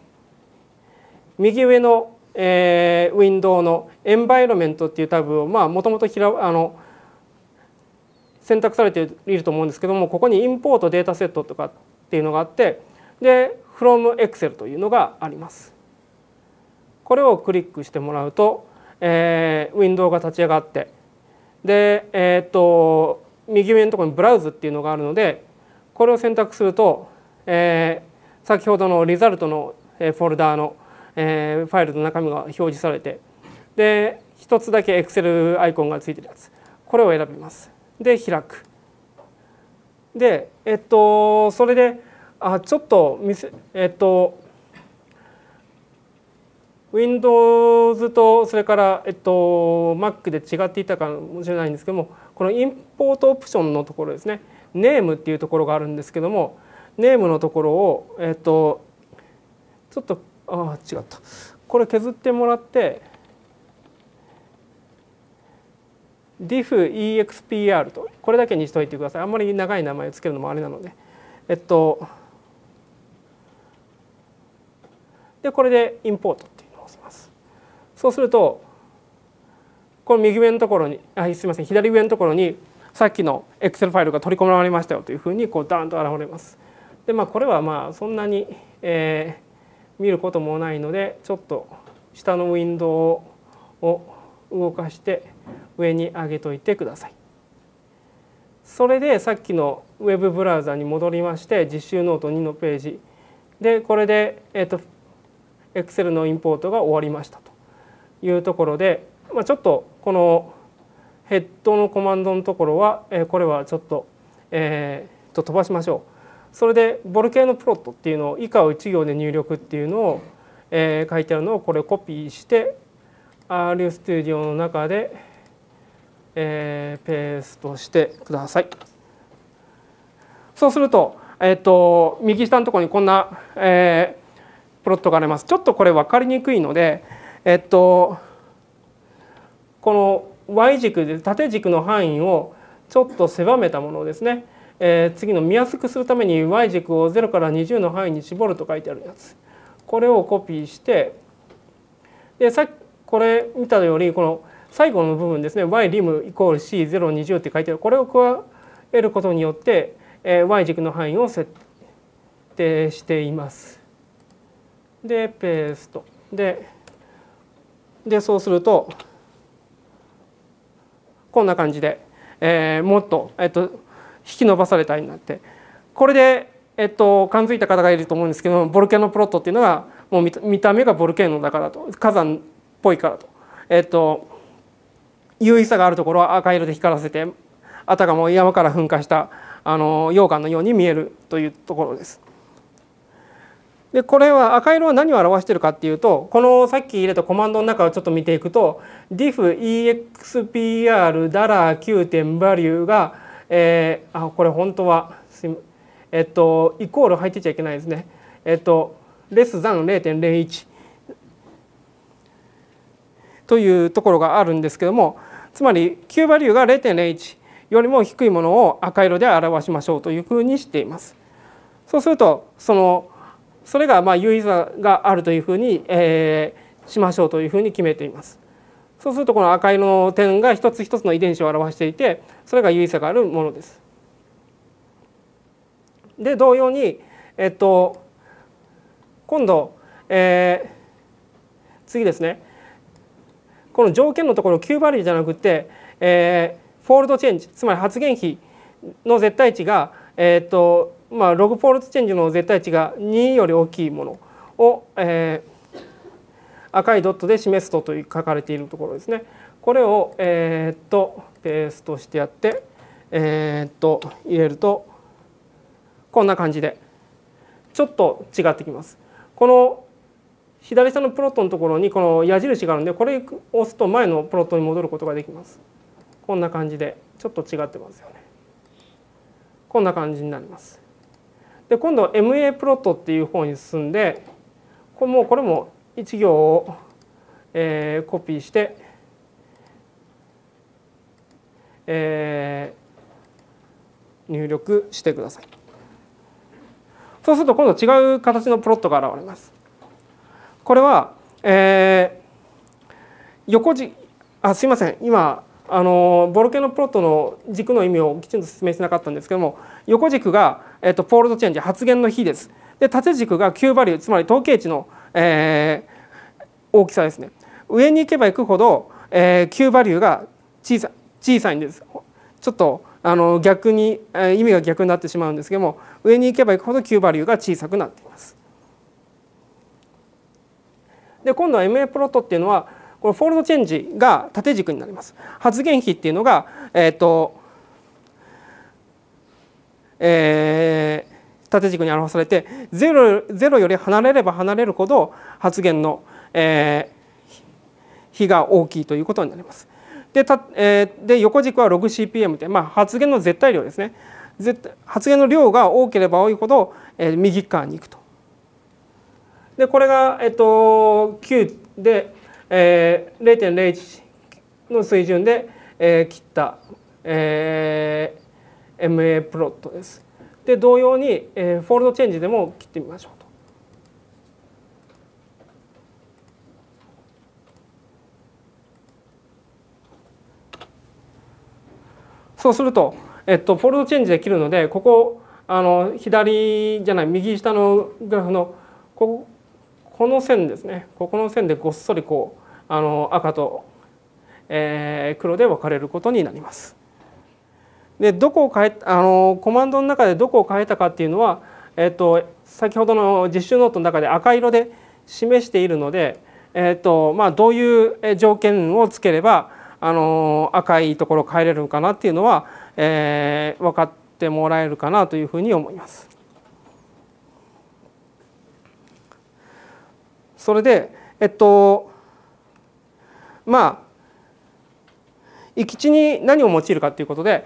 右上の、えー、ウィンドウのエンバイロメントっていうタブをまあもともとあの選択されていると思うんですけどもここにインポートデータセットとかっていうのがあってで from Excel というのがあります。これをクリックしてもらうと、えー、ウィンドウが立ち上がってで、えー、っと右上のところにブラウズっていうのがあるのでこれを選択すると、えー、先ほどのリザルトのフォルダーの、えー、ファイルの中身が表示されてで1つだけ Excel アイコンがついてるやつこれを選びます。で開くでえっとそれであちょっと見せえっと Windows とそれからえっと Mac で違っていたかもしれないんですけどもこのインポートオプションのところですねネームっていうところがあるんですけどもネームのところをえっとちょっとあ違ったこれ削ってもらって diffexpr とこれだけにしておいてくださいあんまり長い名前をつけるのもあれなのでえっとでこれでインポートっていうのを押しますそうするとこの右上のところにあすいません左上のところにさっきの Excel ファイルが取り込まれましたよというふうにこうダーンと現れますでまあこれはまあそんなに、えー、見ることもないのでちょっと下のウィンドウを動かして上に上げといてください。それでさっきのウェブブラウザに戻りまして実習ノート2のページでこれで、えっと Excel のインポートが終わりましたというところで、まあ、ちょっとこのヘッドのコマンドのところは、えこれはちょっと,、えっと飛ばしましょう。それでボルケーノプロットっていうのを以下を1行で入力っていうのを、え書いてあるのをこれコピーして RStudio の中でえー、ペーストしてください。そうすると,、えーと、右下のところにこんな、えー、プロットがあります。ちょっとこれ分かりにくいので、えっ、ー、とこの Y 軸で縦軸の範囲をちょっと狭めたものをですね、えー、次の見やすくするために Y 軸を0から20の範囲に絞ると書いてあるやつこれをコピーしてでさっきこれ見たよりこの最後の部分ですね y リムイコール C020 って書いてあるこれを加えることによって、えー、y 軸の範囲を設定しています。でペーストででそうするとこんな感じで、えー、もっと、えっと、引き伸ばされたになってこれで、えっと、感づいた方がいると思うんですけどボルケーノプロットっていうのはもう見た目がボルケーノだからと火山っぽいからと。えっと優位さがあるところは赤色で光らせてあたかも山から噴火したあの溶岩のように見えるというところです。でこれは赤色は何を表しているかっていうとこのさっき入れたコマンドの中をちょっと見ていくと diffexpr ダラー9点バリューが、えー、あこれ本当はえっとイコール入ってちゃいけないですねえっとレスザン0.01というところがあるんですけどもつまり Q バリューが0.01よりも低いものを赤色で表しましょうというふうにしています。そうするとそのそれがまあ有意差があるというふうに、えー、しましょうというふうに決めています。そうするとこの赤色の点が一つ一つの遺伝子を表していてそれが有意差があるものです。で同様に、えっと、今度、えー、次ですねこの条件のところ Q バリューじゃなくて、えー、フォールドチェンジつまり発現比の絶対値が、えーとまあ、ログフォールドチェンジの絶対値が2より大きいものを、えー、赤いドットで示すとという書かれているところですね。これを、えーと、ペーストしてやって、えーと入れるとこんな感じでちょっと違ってきます。この左下のプロットのところにこの矢印があるんでこれ押すと前のプロットに戻ることができます。こんな感じでちょっと違ってますよね。こんな感じになります。で今度 MA プロットっていう方に進んでこれもこれも1行を、えコピーして、えー、入力してください。そうすると今度違う形のプロットが現れます。これは、えー、横軸あすいません今あのボルケのプロットの軸の意味をきちんと説明しなかったんですけども横軸が、えーと、ポールドチェンジ発言の比ですで縦軸が Q バリューつまり統計値の、えー、大きさですね上に行けば行くほど、えー、Q バリューが小さ小さいんですちょっとあの逆に、えー、意味が逆になってしまうんですけども上に行けば行くほど Q バリューが小さくなっています。で今度は MA プロットっていうのはこのフォールドチェンジが縦軸になります発言比っていうのがえっ、ー、とえー、縦軸に表されて 0, より離れれば離れるほど発言の、えー、比が大きいということになります。でた、えー、で横軸は 6CPM って、まあ、発言の絶対量ですね発言の量が多ければ多いほど、えー、右側に行くとでこれが、えっと、9で、えー、0.01の水準で、えー、切った、えー、MA プロットです。で同様に、えー、フォールドチェンジでも切ってみましょうと。そうすると、えっと、フォールドチェンジで切るのでここあの左じゃない右下のグラフのここの線ですねここの線でごっそりこうあの赤と、えー、黒で分かれることになります。でどこを変えあのコマンドの中でどこを変えたかっていうのは、えっと、先ほどの実習ノートの中で赤色で示しているので、えっとまあ、どういう条件をつければあの赤いところを変えれるのかなっていうのは、えー、分かってもらえるかなというふうに思います。それでえっとまあ域地に何を用いるかということで、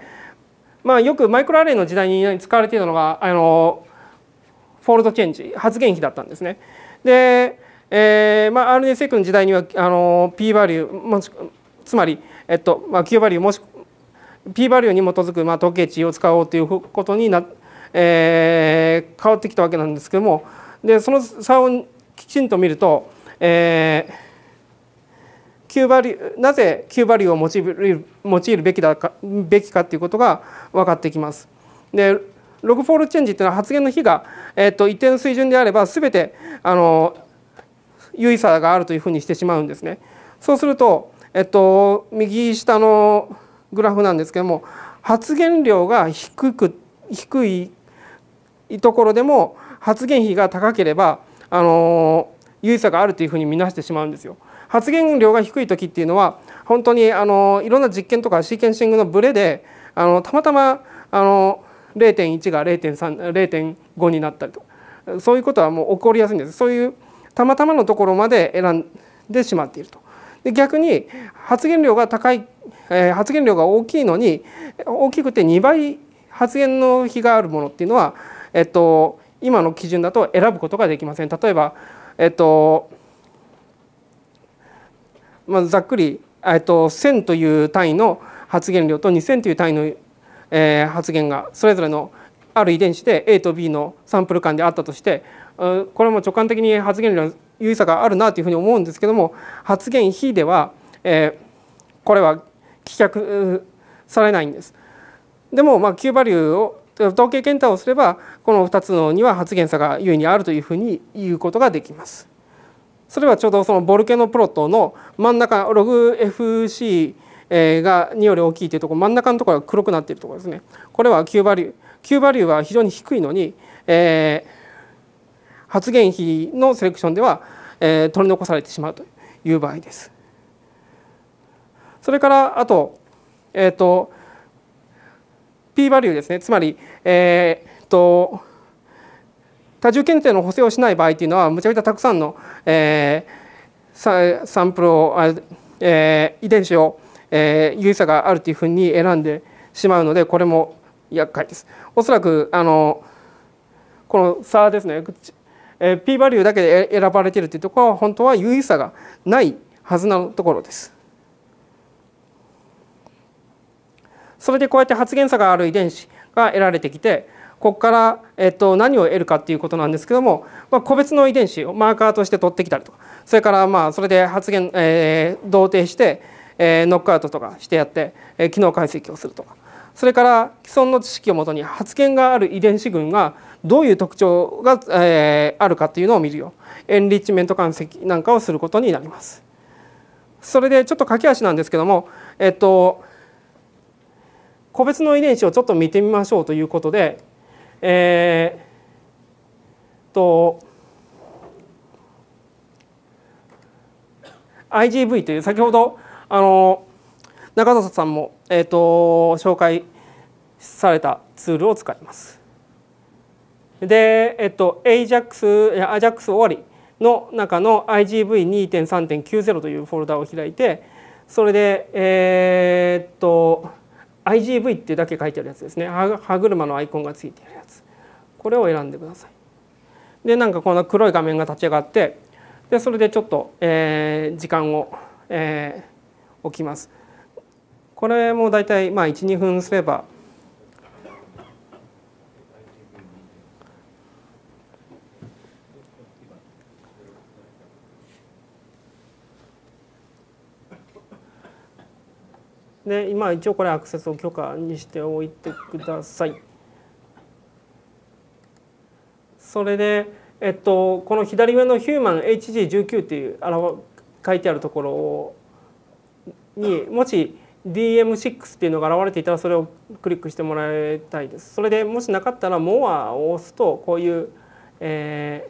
まあ、よくマイクロアレイの時代に使われていたのがあのフォールドチェンジ発現比だったんですね。で、えーまあ、RNSEC の時代にはあの P バリューもしつまり、えっとまあ、Q バリューもしくは P バリューに基づくまあ統計値を使おうということにな、えー、変わってきたわけなんですけどもでその差をきちんと見ると、えー、Q バリなぜ Q バリューを用いる用いるべきだかべきかということが分かってきます。でログフォールチェンジっていうのは発言の比が、えーと、一定の水準であれば全てあの優位差があるというふうにしてしまうんですね。そうすると、えっと、右下のグラフなんですけども発言量が低く低いところでも発言比が高ければあの優位差があるというふうに見なしてしまうんですよ。発言量が低い時っていうのは本当にあのいろんな実験とかシーケンシングのブレであのたまたまあの0.1が0 5になったりとそういうことはもう起こりやすいんですそういうたまたまのところまで選んでしまっていると。で逆に発言量が高い、えー、発言量が大きいのに大きくて2倍発言の比があるものっていうのは、えっと、今の基準だと選ぶことができません。例えば、えっとまあ、ざっくり、えっと、1000という単位の発言量と2000という単位の、えー、発言がそれぞれのある遺伝子で A と B のサンプル間であったとしてこれも直感的に発言量の有意差があるなというふうに思うんですけども発言比では、えー、これは棄却されないんです。でもまあ Q バリューを統計検体をすればこの2つのには発現差が優にあるというふうに言うことができます。それはちょうどそのボルケノプロットの真ん中ログ FC が2より大きいというところ真ん中のところが黒くなっているところですねこれは Q バリュー Q バリューは非常に低いのに、えー、発現比のセレクションでは、えー、取り残されてしまうという場合です。それからあと,、えーと P バリューですねつまり、えー、と多重検定の補正をしない場合というのはむちゃくちゃたくさんの、えー、サンプルを、えー、遺伝子を、えー、有意差があるというふうに選んでしまうのでこれも厄介です。おそらくあのこの差ですね、え P バリューだけで選ばれているというところは本当は有意差がないはずなところです。それでこうやって発現差がある遺伝子が得られてきてここから、えっと、何を得るかっていうことなんですけども、まあ、個別の遺伝子をマーカーとして取ってきたりとかそれからまあそれで発現、えー、同定して、えー、ノックアウトとかしてやって、えー、機能解析をするとかそれから既存の知識をもとに発現がある遺伝子群がどういう特徴が、えー、あるかっていうのを見るよエンリッチメント解析なんかをすることになります。それでちょっと駆け足なんですけども、えっと個別の遺伝子をちょっと見てみましょうということで、えー、と IGV という先ほどあの中里さんも、えーと、紹介されたツールを使います。で、えっと、AJAX, AJAX 終わりの中の IGV2.3.90 というフォルダを開いてそれでえー、っと IGV っていうだけ書いてあるやつですね歯車のアイコンがついてるやつこれを選んでくださいでなんかこの黒い画面が立ち上がってでそれでちょっと、えー、時間を、えー、置きますこれも大体まあ12分すればで今一応これアクセスを許可にしておいてください。それで、えっと、この左上の「ヒューマン HG19」っていうあら書いてあるところをにもし DM6 っていうのが現れていたらそれをクリックしてもらいたいです。それでもしなかったら「モア」を押すとこういう、え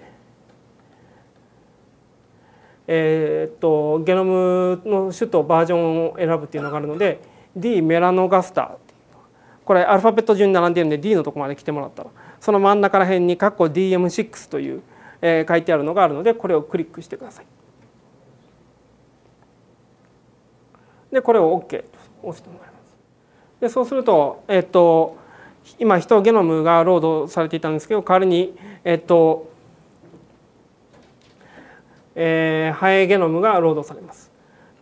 えー、っとゲノムの種とバージョンを選ぶっていうのがあるので D メラノガスタこれアルファベット順に並んでるんで D のとこまで来てもらったらその真ん中ら辺に「DM6」という、えー、書いてあるのがあるのでこれをクリックしてください。でこれを OK と押してもらいます。でそうすると,、えー、っと今人ゲノムがロードされていたんですけど代わりに、えー、っとえー、ハエゲノムがロードされます。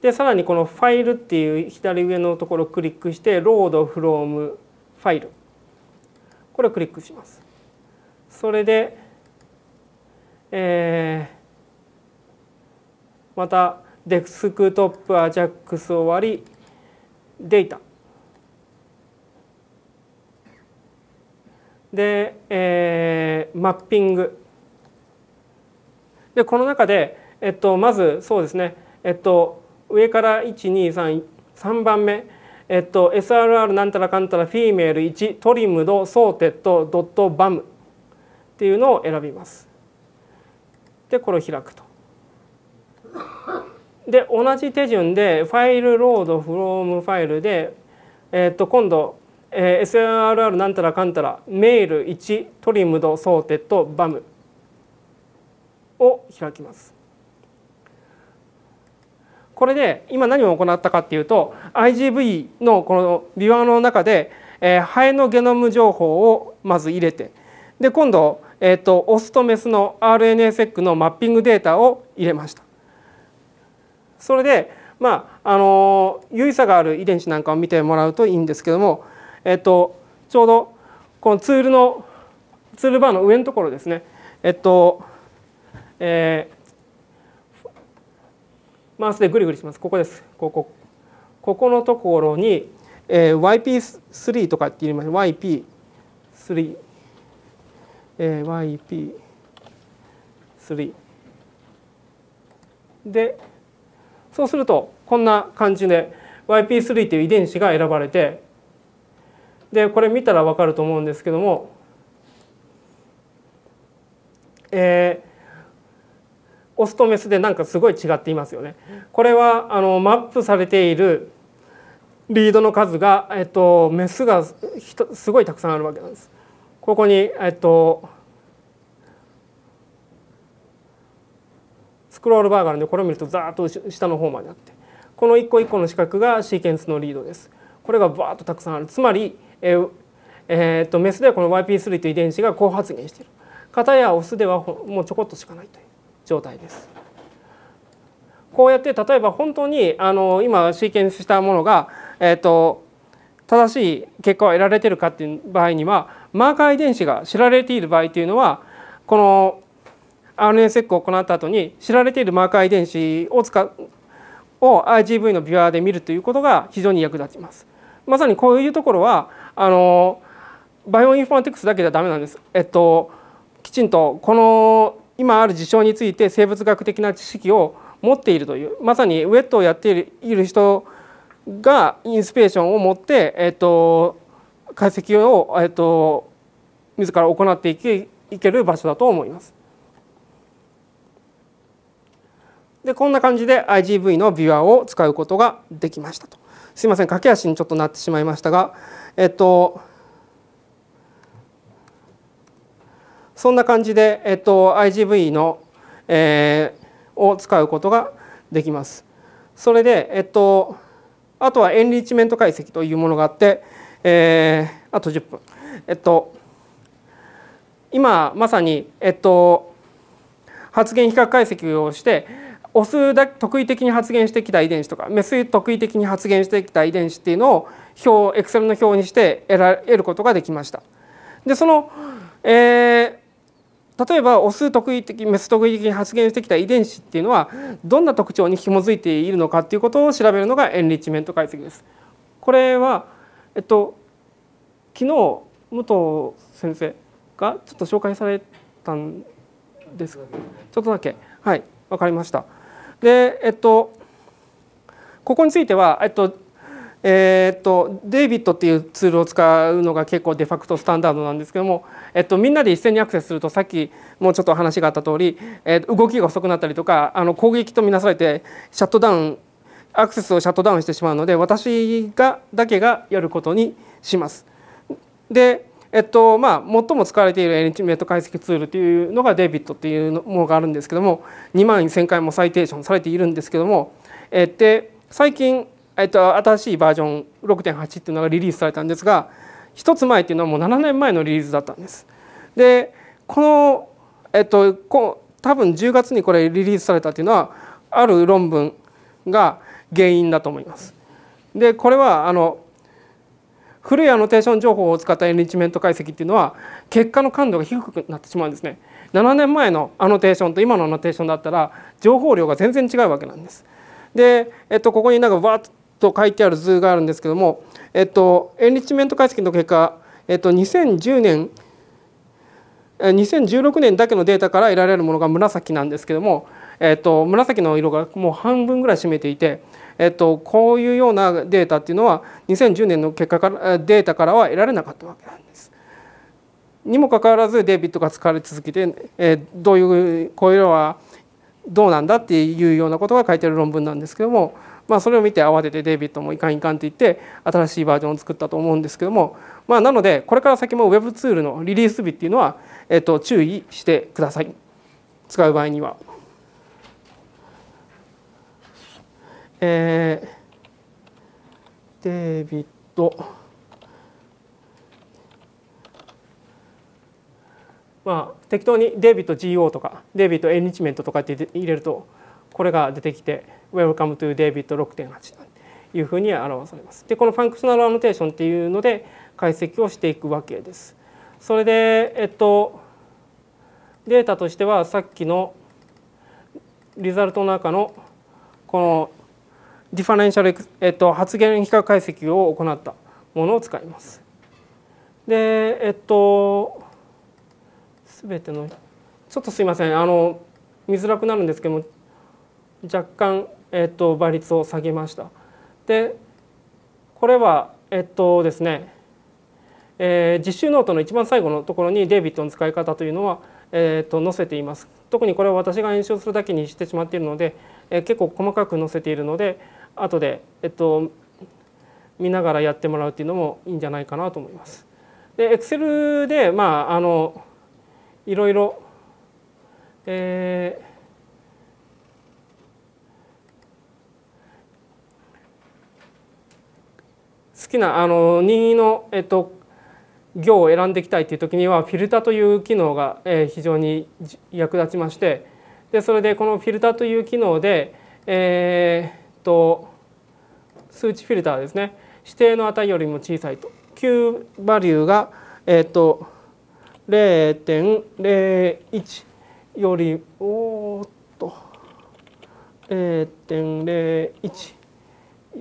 でさらにこのファイルっていう左上のところをクリックしてロードフロームファイルこれをクリックします。それで、えー、またデスクトップジャックスを割りデータで、えー、マッピングでこの中でえっと、まずそうですね、えっと、上から1233番目、えっと、SRR なんたらかんたらフィーメール1トリムドソーテッドドットバムっていうのを選びます。でこれを開くと。で同じ手順でファイルロードフロームファイルで、えっと、今度、えー、SRR なんたらかんたらメール1トリムドソーテッドバムを開きます。これで今何を行ったかっていうと IGV のこのビワの中で、えハエのゲノム情報をまず入れてで今度、えと、オスとメスの RNA セックのマッピングデータを入れました。それでまああの有意差がある遺伝子なんかを見てもらうといいんですけども、えっ、と、ちょうどこのツールのツールバーの上のところですね、えっ、とえー、マウスでぐりぐりしますここですここここのところに、えー、YP3 とかって言います YP3、えー、YP3 でそうするとこんな感じで YP3 ていう遺伝子が選ばれてでこれ見たらわかると思うんですけども、えー、オスとメスでなんかすごい違っていますよね。これはあのマップされているリードの数が、えっと、メスがすごいたくさんあるわけなんです。ここに、えっと、スクロールバーがあるんでこれを見るとざーっと下の方まであってこの一個一個の四角がシーケンスのリードです。これがバーっとたくさんあるつまり、えーえー、っとメスではこの YP3 という遺伝子が高発現している。片やオスではもうちょこっとしかないという。状態です。こうやって例えば本当にあの今シーケンスしたものが、えーと、正しい結果を得られてるかっていう場合にはマーカー遺伝子が知られている場合というのはこの RNA-seq を行った後に知られているマーカー遺伝子を使を IGV のビュアで見るということが非常に役立ちます。まさにこういうところはあのバイオインフォマティクスだけじゃダメなんです。えっときちんとこの今ある事象について生物学的な知識を持っているというまさにウェットをやっている人がインスピレーションを持って、えっと、解析を、えっと、自ら行っていけいける場所だと思います。でこんな感じで IGV のビュアを使うことができましたと。すいません駆け足にちょっとなってしまいましたがえっ、とそんな感じで、えっと、IGV の、えー、を使うことができます。それで、えっと、あとはエンリッチメント解析というものがあって、えー、あと10分。えっと、今まさに、えっと、発現比較解析をしてオスだ特異的に発現してきた遺伝子とかメス特異的に発現してきた遺伝子っていうのを表エクセルの表にして得ら得ることができました。でその、えー例えばオス特異的メス特異的に発現してきた遺伝子っていうのはどんな特徴に紐づいているのかっていうことを調べるのがエンリッチメント解析です。これは、えっと、昨日武藤先生がちょっと紹介されたんですちょっとだけはい分かりました。でえっとここについては、えっと、えー、っとデイビットっていうツールを使うのが結構デファクトスタンダードなんですけども、えっと、みんなで一斉にアクセスするとさっきもうちょっと話があった通り、えー、動きが遅くなったりとかあの攻撃とみなされてシャットダウンアクセスをシャットダウンしてしまうので私がだけがやることにします。でえっとまあ、最も使われているエンチメント解析ツールというのがデイビットっていうものがあるんですけども2万1,000回もサイテーションされているんですけども、えで最近えっと、新しいバージョン6.8っていうのがリリースされたんですが一つ前っていうのはもう7年前のリリースだったんです。でこの、えっと、こ多分10月にこれリリースされたっていうのはある論文が原因だと思います。でこれはあの古いアノテーション情報を使ったエンリッチメント解析っていうのは結果の感度が低くなってしまうんですね。7年前のアノテーションと今のアノテーションだったら情報量が全然違うわけなんです。で、えっと、ここになんかわっと書いてある図があるんですけども、えっと、エンリッチメント解析の結果、えっと、2010年2016年だけのデータから得られるものが紫なんですけども、えっと、紫の色がもう半分ぐらい占めていて、えっと、こういうようなデータっていうのは2010年の結果からデータからは得られなかったわけなんです。にもかかわらずデビットが使われ続けて、えー、どういうこういうのはどうなんだっていうようなことが書いてある論文なんですけどもまあ、それを見て慌ててデイビッドもいかんいかんって言って新しいバージョンを作ったと思うんですけども、まあ、なのでこれから先も Web ツールのリリース日っていうのは、えっと、注意してください使う場合には。えー、デイビッドまあ適当にデイビッド GO とかデイビッドエンリチメントとかって入れるとこれが出てきて Welcome to David 6.8というふうに表されます。でこのファンクショナルアノテーションっていうので解析をしていくわけです。それで、えっと、データとしてはさっきのリザルトの中のこのディファレンシャル、えっと、発言比較解析を行ったものを使います。でえっと全てのちょっとすいませんあの見づらくなるんですけども若干、えっと、倍率を下げました。でこれは、えっとですねえー、実習ノートの一番最後のところにデイビッドの使い方というのは、えー、と載せています。特にこれは私が演習するだけにしてしまっているので、えー、結構細かく載せているので後で、えっと、見ながらやってもらうというのもいいんじゃないかなと思います。で Excel で、まあ、あのいろいろ、えー好きなあの任意の、えっと、行を選んでいきたいという時にはフィルターという機能が、え非常に役立ちましてでそれでこのフィルターという機能で、えー、っと数値フィルターですね指定の値よりも小さいと Q バリューが、えー、っと0.01よりおっと0.01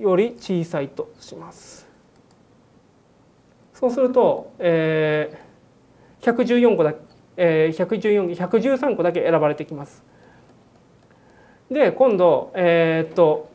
より小さいとします。そうすると、えー、114個だ、えー、114 113個だけ選ばれてきます。で今度、えー、っと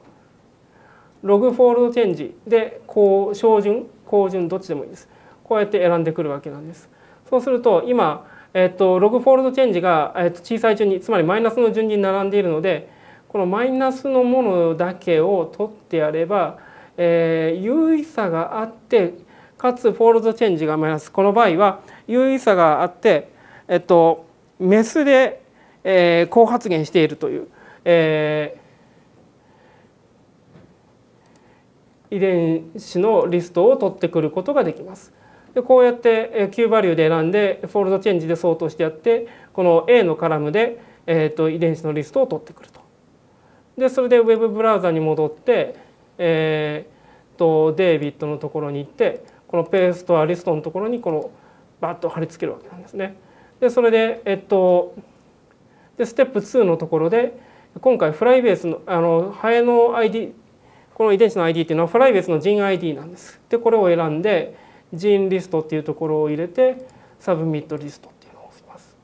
ログフォールドチェンジでこう小順高順どっちでもいいです。こうやって選んでくるわけなんです。そうすると今、えー、っとログフォールドチェンジが、えー、っと小さい順につまりマイナスの順に並んでいるのでこのマイナスのものだけを取ってやれば、えー、優位差があってかつフォールドチェンジがマイナスこの場合は優位差があって、えっと、メスで、えー、高発現しているという、えー、遺伝子のリストを取ってくることができます。でこうやって、えー、Q バリューで選んでフォールドチェンジで相当してやってこの A のカラムで、えーと、遺伝子のリストを取ってくると。でそれでウェブブラウザに戻って、えーとデイビッドのところに行ってこのペースとアリストのところにこのバッと貼り付けるわけなんですね。でそれでえっとでステップ2のところで今回フライベースのあのハエの ID この遺伝子の ID っていうのはフライベースの人 ID なんです。でこれを選んで人リストっていうところを入れてサブミットリストっていうのを押します。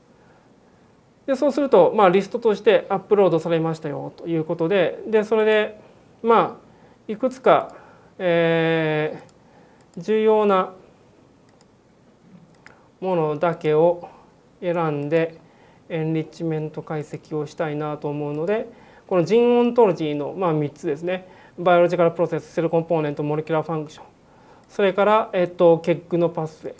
でそうすると、まあ、リストとしてアップロードされましたよということででそれでまあいくつか、えー、重要なものだけを選んでエンリッチメント解析をしたいなと思うのでこのジンオントロジーのまあ3つですねバイオロジカルプロセスセルコンポーネントモレキュラーファンクションそれからえっと結句のパスウェイ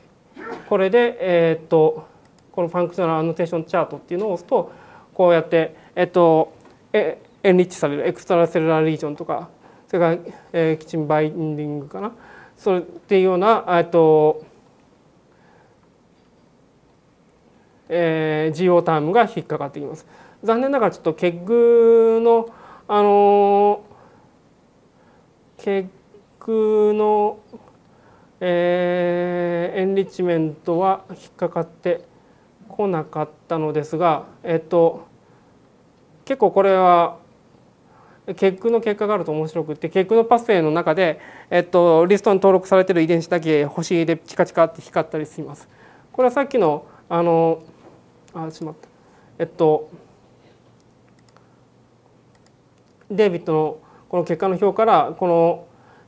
これでえっとこのファンクショナルアノテーションチャートっていうのを押すとこうやってえっとえエンリッチされるエクストラセルラーリージョンとかそれから、えー、キチンバインディングかなそれっていうようなえっと、えー、GO タームが引っかかってきます。残念ながらちょっとケッのあの結句の、えー、エンリッチメントは引っかかってこなかったのですが、えっと、結構これは結句の結果があると面白くって結句のパスウェイの中で、えっと、リストに登録されてる遺伝子だけ星でチカチカって光ったりします。これはさっきのあのあしまったえっとデイビッドのこの結果の表からこの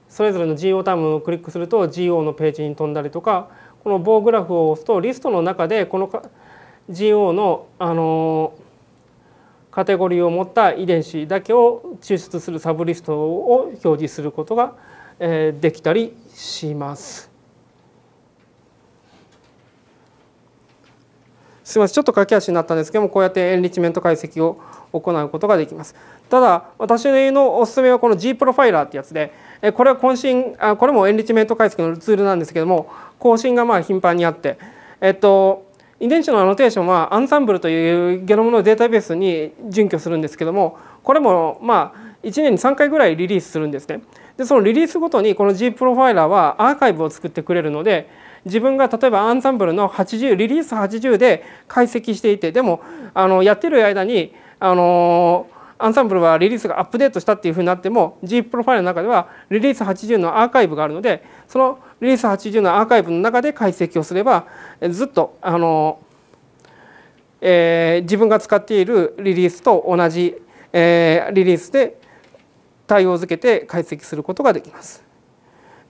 それぞれの GO タイムをクリックすると GO のページに飛んだりとかこの棒グラフを押すとリストの中でこの GO のあのーカテゴリーを持った遺伝子だけを抽出するサブリストを表示することができたりします。すみませんちょっと駆け足になったんですけどもこうやってエンリッチメント解析を行うことができます。ただ私のおすすめはこの G プロファイラーってやつでこれは渾身これもエンリッチメント解析のツールなんですけども更新がまあ頻繁にあってえっと遺伝子のアノテーションはアンサンブルというゲノムのデータベースに準拠するんですけどもこれもまあ1年に3回ぐらいリリースするんですね。でそのリリースごとにこの G プロファイラーはアーカイブを作ってくれるので自分が例えばアンサンブルの80リリース80で解析していてでもあのやってる間にあのーアンサンブルはリリースがアップデートしたっていうふうになっても G プロファイルの中ではリリース80のアーカイブがあるのでそのリリース80のアーカイブの中で解析をすればずっとあの、えー、自分が使っているリリースと同じ、えー、リリースで対応づけて解析することができます。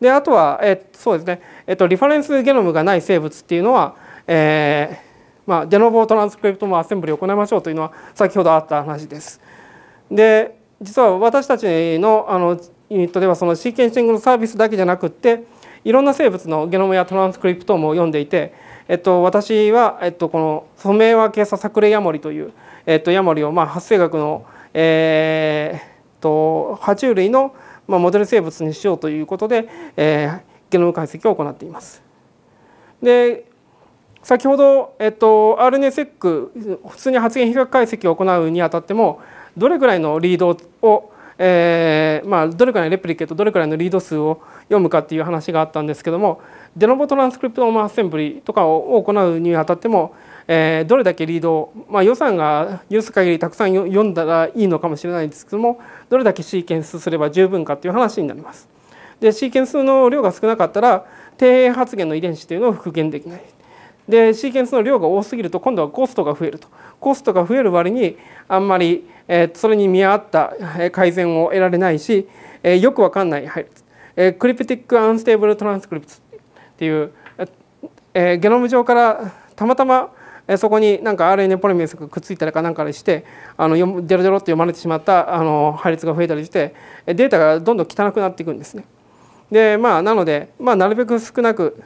であとは、えー、そうですね、えーと、リファレンスゲノムがない生物っていうのは、えーまあ、デノボトランスクリプトもアセンブリを行いましょうというのは先ほどあった話です。で実は私たちのあのユニットではそのシーケンシングのサービスだけじゃなくっていろんな生物のゲノムやトランスクリプトも読んでいて、えっと、私は、えっと、このソメイワケササクレヤモリという、えっと、ヤモリを、まあ、発生学の、えー、と爬虫類の、まあ、モデル生物にしようということで、えー、ゲノム解析を行っています。で先ほど、えっと、r n s e q 普通に発現比較解析を行うにあたってもどれぐらいのリードを、えーまあ、どれぐらいのレプリケートどれぐらいのリード数を読むかっていう話があったんですけどもデノボトランスクリプトオムアッセンブリとかを行うにあたっても、えー、どれだけリードを、まあ、予算が許す限りたくさん読んだらいいのかもしれないんですけどもどれだけシーケンスすれば十分かっていう話になります。でシーケンスの量が少なかったら低発現の遺伝子というのを復元できないでシーケンスの量が多すぎると今度はコストが増えるとコストが増える割にあんまり、えそれに見合った改善を得られないし、えよくわかんない配列、えクリプティック・アンステーブル・トランスクリプツっていう、えゲノム上からたまたまそこになんか RNA ポリメースがくっついたりかなんかしてあのジロデロって読まれてしまったあの配列が増えたりしてデータがどんどん汚くなっていくんですね。でまあなので、まあ、なるべく少なく、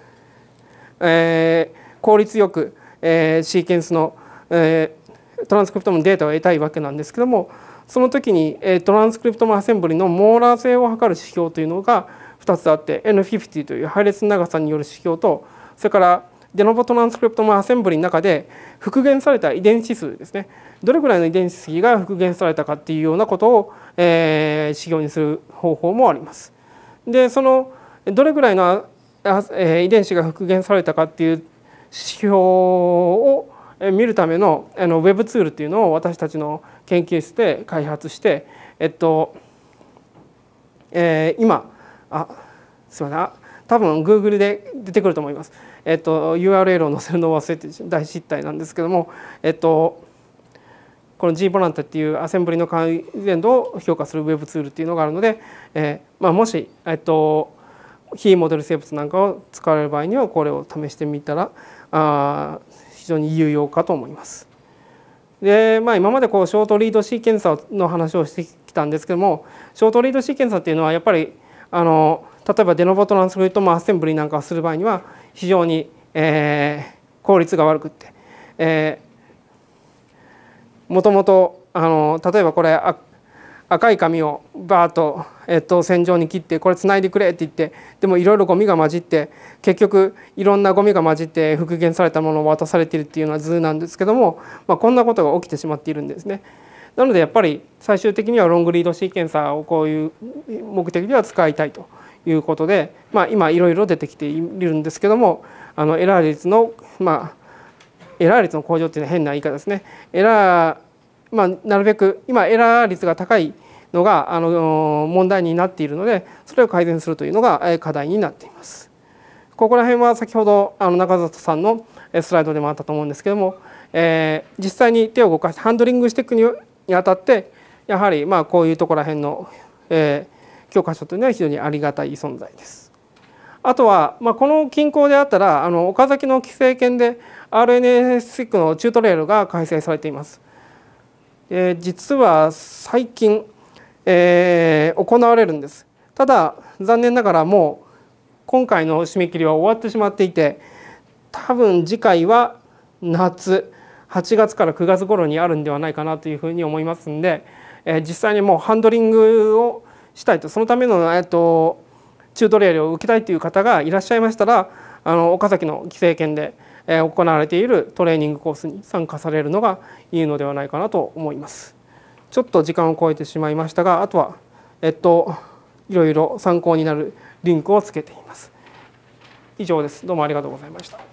えー効率よく、えー、シーケンスの、えー、トランスクリプトムのデータを得たいわけなんですけどもその時に、えー、トランスクリプトムアセンブリの網羅性を測る指標というのが2つあって N50 という配列長さによる指標とそれからデノボトランスクリプトムアセンブリの中で復元された遺伝子数ですねどれぐらいの遺伝子数が復元されたかっていうようなことを、えー、指標にする方法もあります。でそのどれぐらいの遺伝子が復元されたかっていう指標を見るためのあのウェブツールっていうのを私たちの研究室で開発して、えっとえー、今あすいません多分 Google で出てくると思います。えっと、URL を載せるのを忘れて大失態なんですけども、えっと、この G ボランタっていうアセンブリの改善度を評価するウェブツールっていうのがあるので、えーまあ、もし、えっと、非モデル生物なんかを使われる場合にはこれを試してみたらあ非常に有用かと思います。でまあ、今までこうショートリードシーケンサーの話をしてきたんですけどもショートリードシーケンサーっていうのはやっぱりあの例えばデノボトランスフリートもアッセンブリーなんかをする場合には非常に、えー、効率が悪くって、えー、もともとあの例えばこれ赤い紙をバーッと、えっと、線状に切ってこれつないでくれって言ってでもいろいろゴミが混じって結局いろんなゴミが混じって復元されたものを渡されているっていうような図なんですけども、まあ、こんなことが起きてしまっているんですね。なのでやっぱり最終的にはロングリードシーケンサーをこういう目的では使いたいということで、まあ、今いろいろ出てきているんですけどもあのエラー率のまあエラー率の向上っていうのは変な言い方ですねエラーまあ、なるべく今エラー率が高いのがあの問題になっているのでそれを改善するというのが課題になっています。ここら辺は先ほどあの中里さんのスライドでもあったと思うんですけども、えー、実際に手を動かしてハンドリングしていくにあたってやはりまあこういうところら辺の、えー、教科書というのは非常にありがたい存在です。あとは、まあ、この近郊であったらあの岡崎の規制圏で r n a s i c のチュートリアルが開催されています。えー、実は最近えー、行われるんですただ残念ながらもう今回の締め切りは終わってしまっていて多分次回は夏8月から9月頃にあるんではないかなというふうに思いますんで、えー、実際にもうハンドリングをしたいとそのための、えとチュートリアルを受けたいという方がいらっしゃいましたらあの岡崎の規制圏で、えー、行われているトレーニングコースに参加されるのがいいのではないかなと思います。ちょっと時間を超えてしまいましたがあとはえっといろいろ参考になるリンクをつけています。以上です。どうもありがとうございました。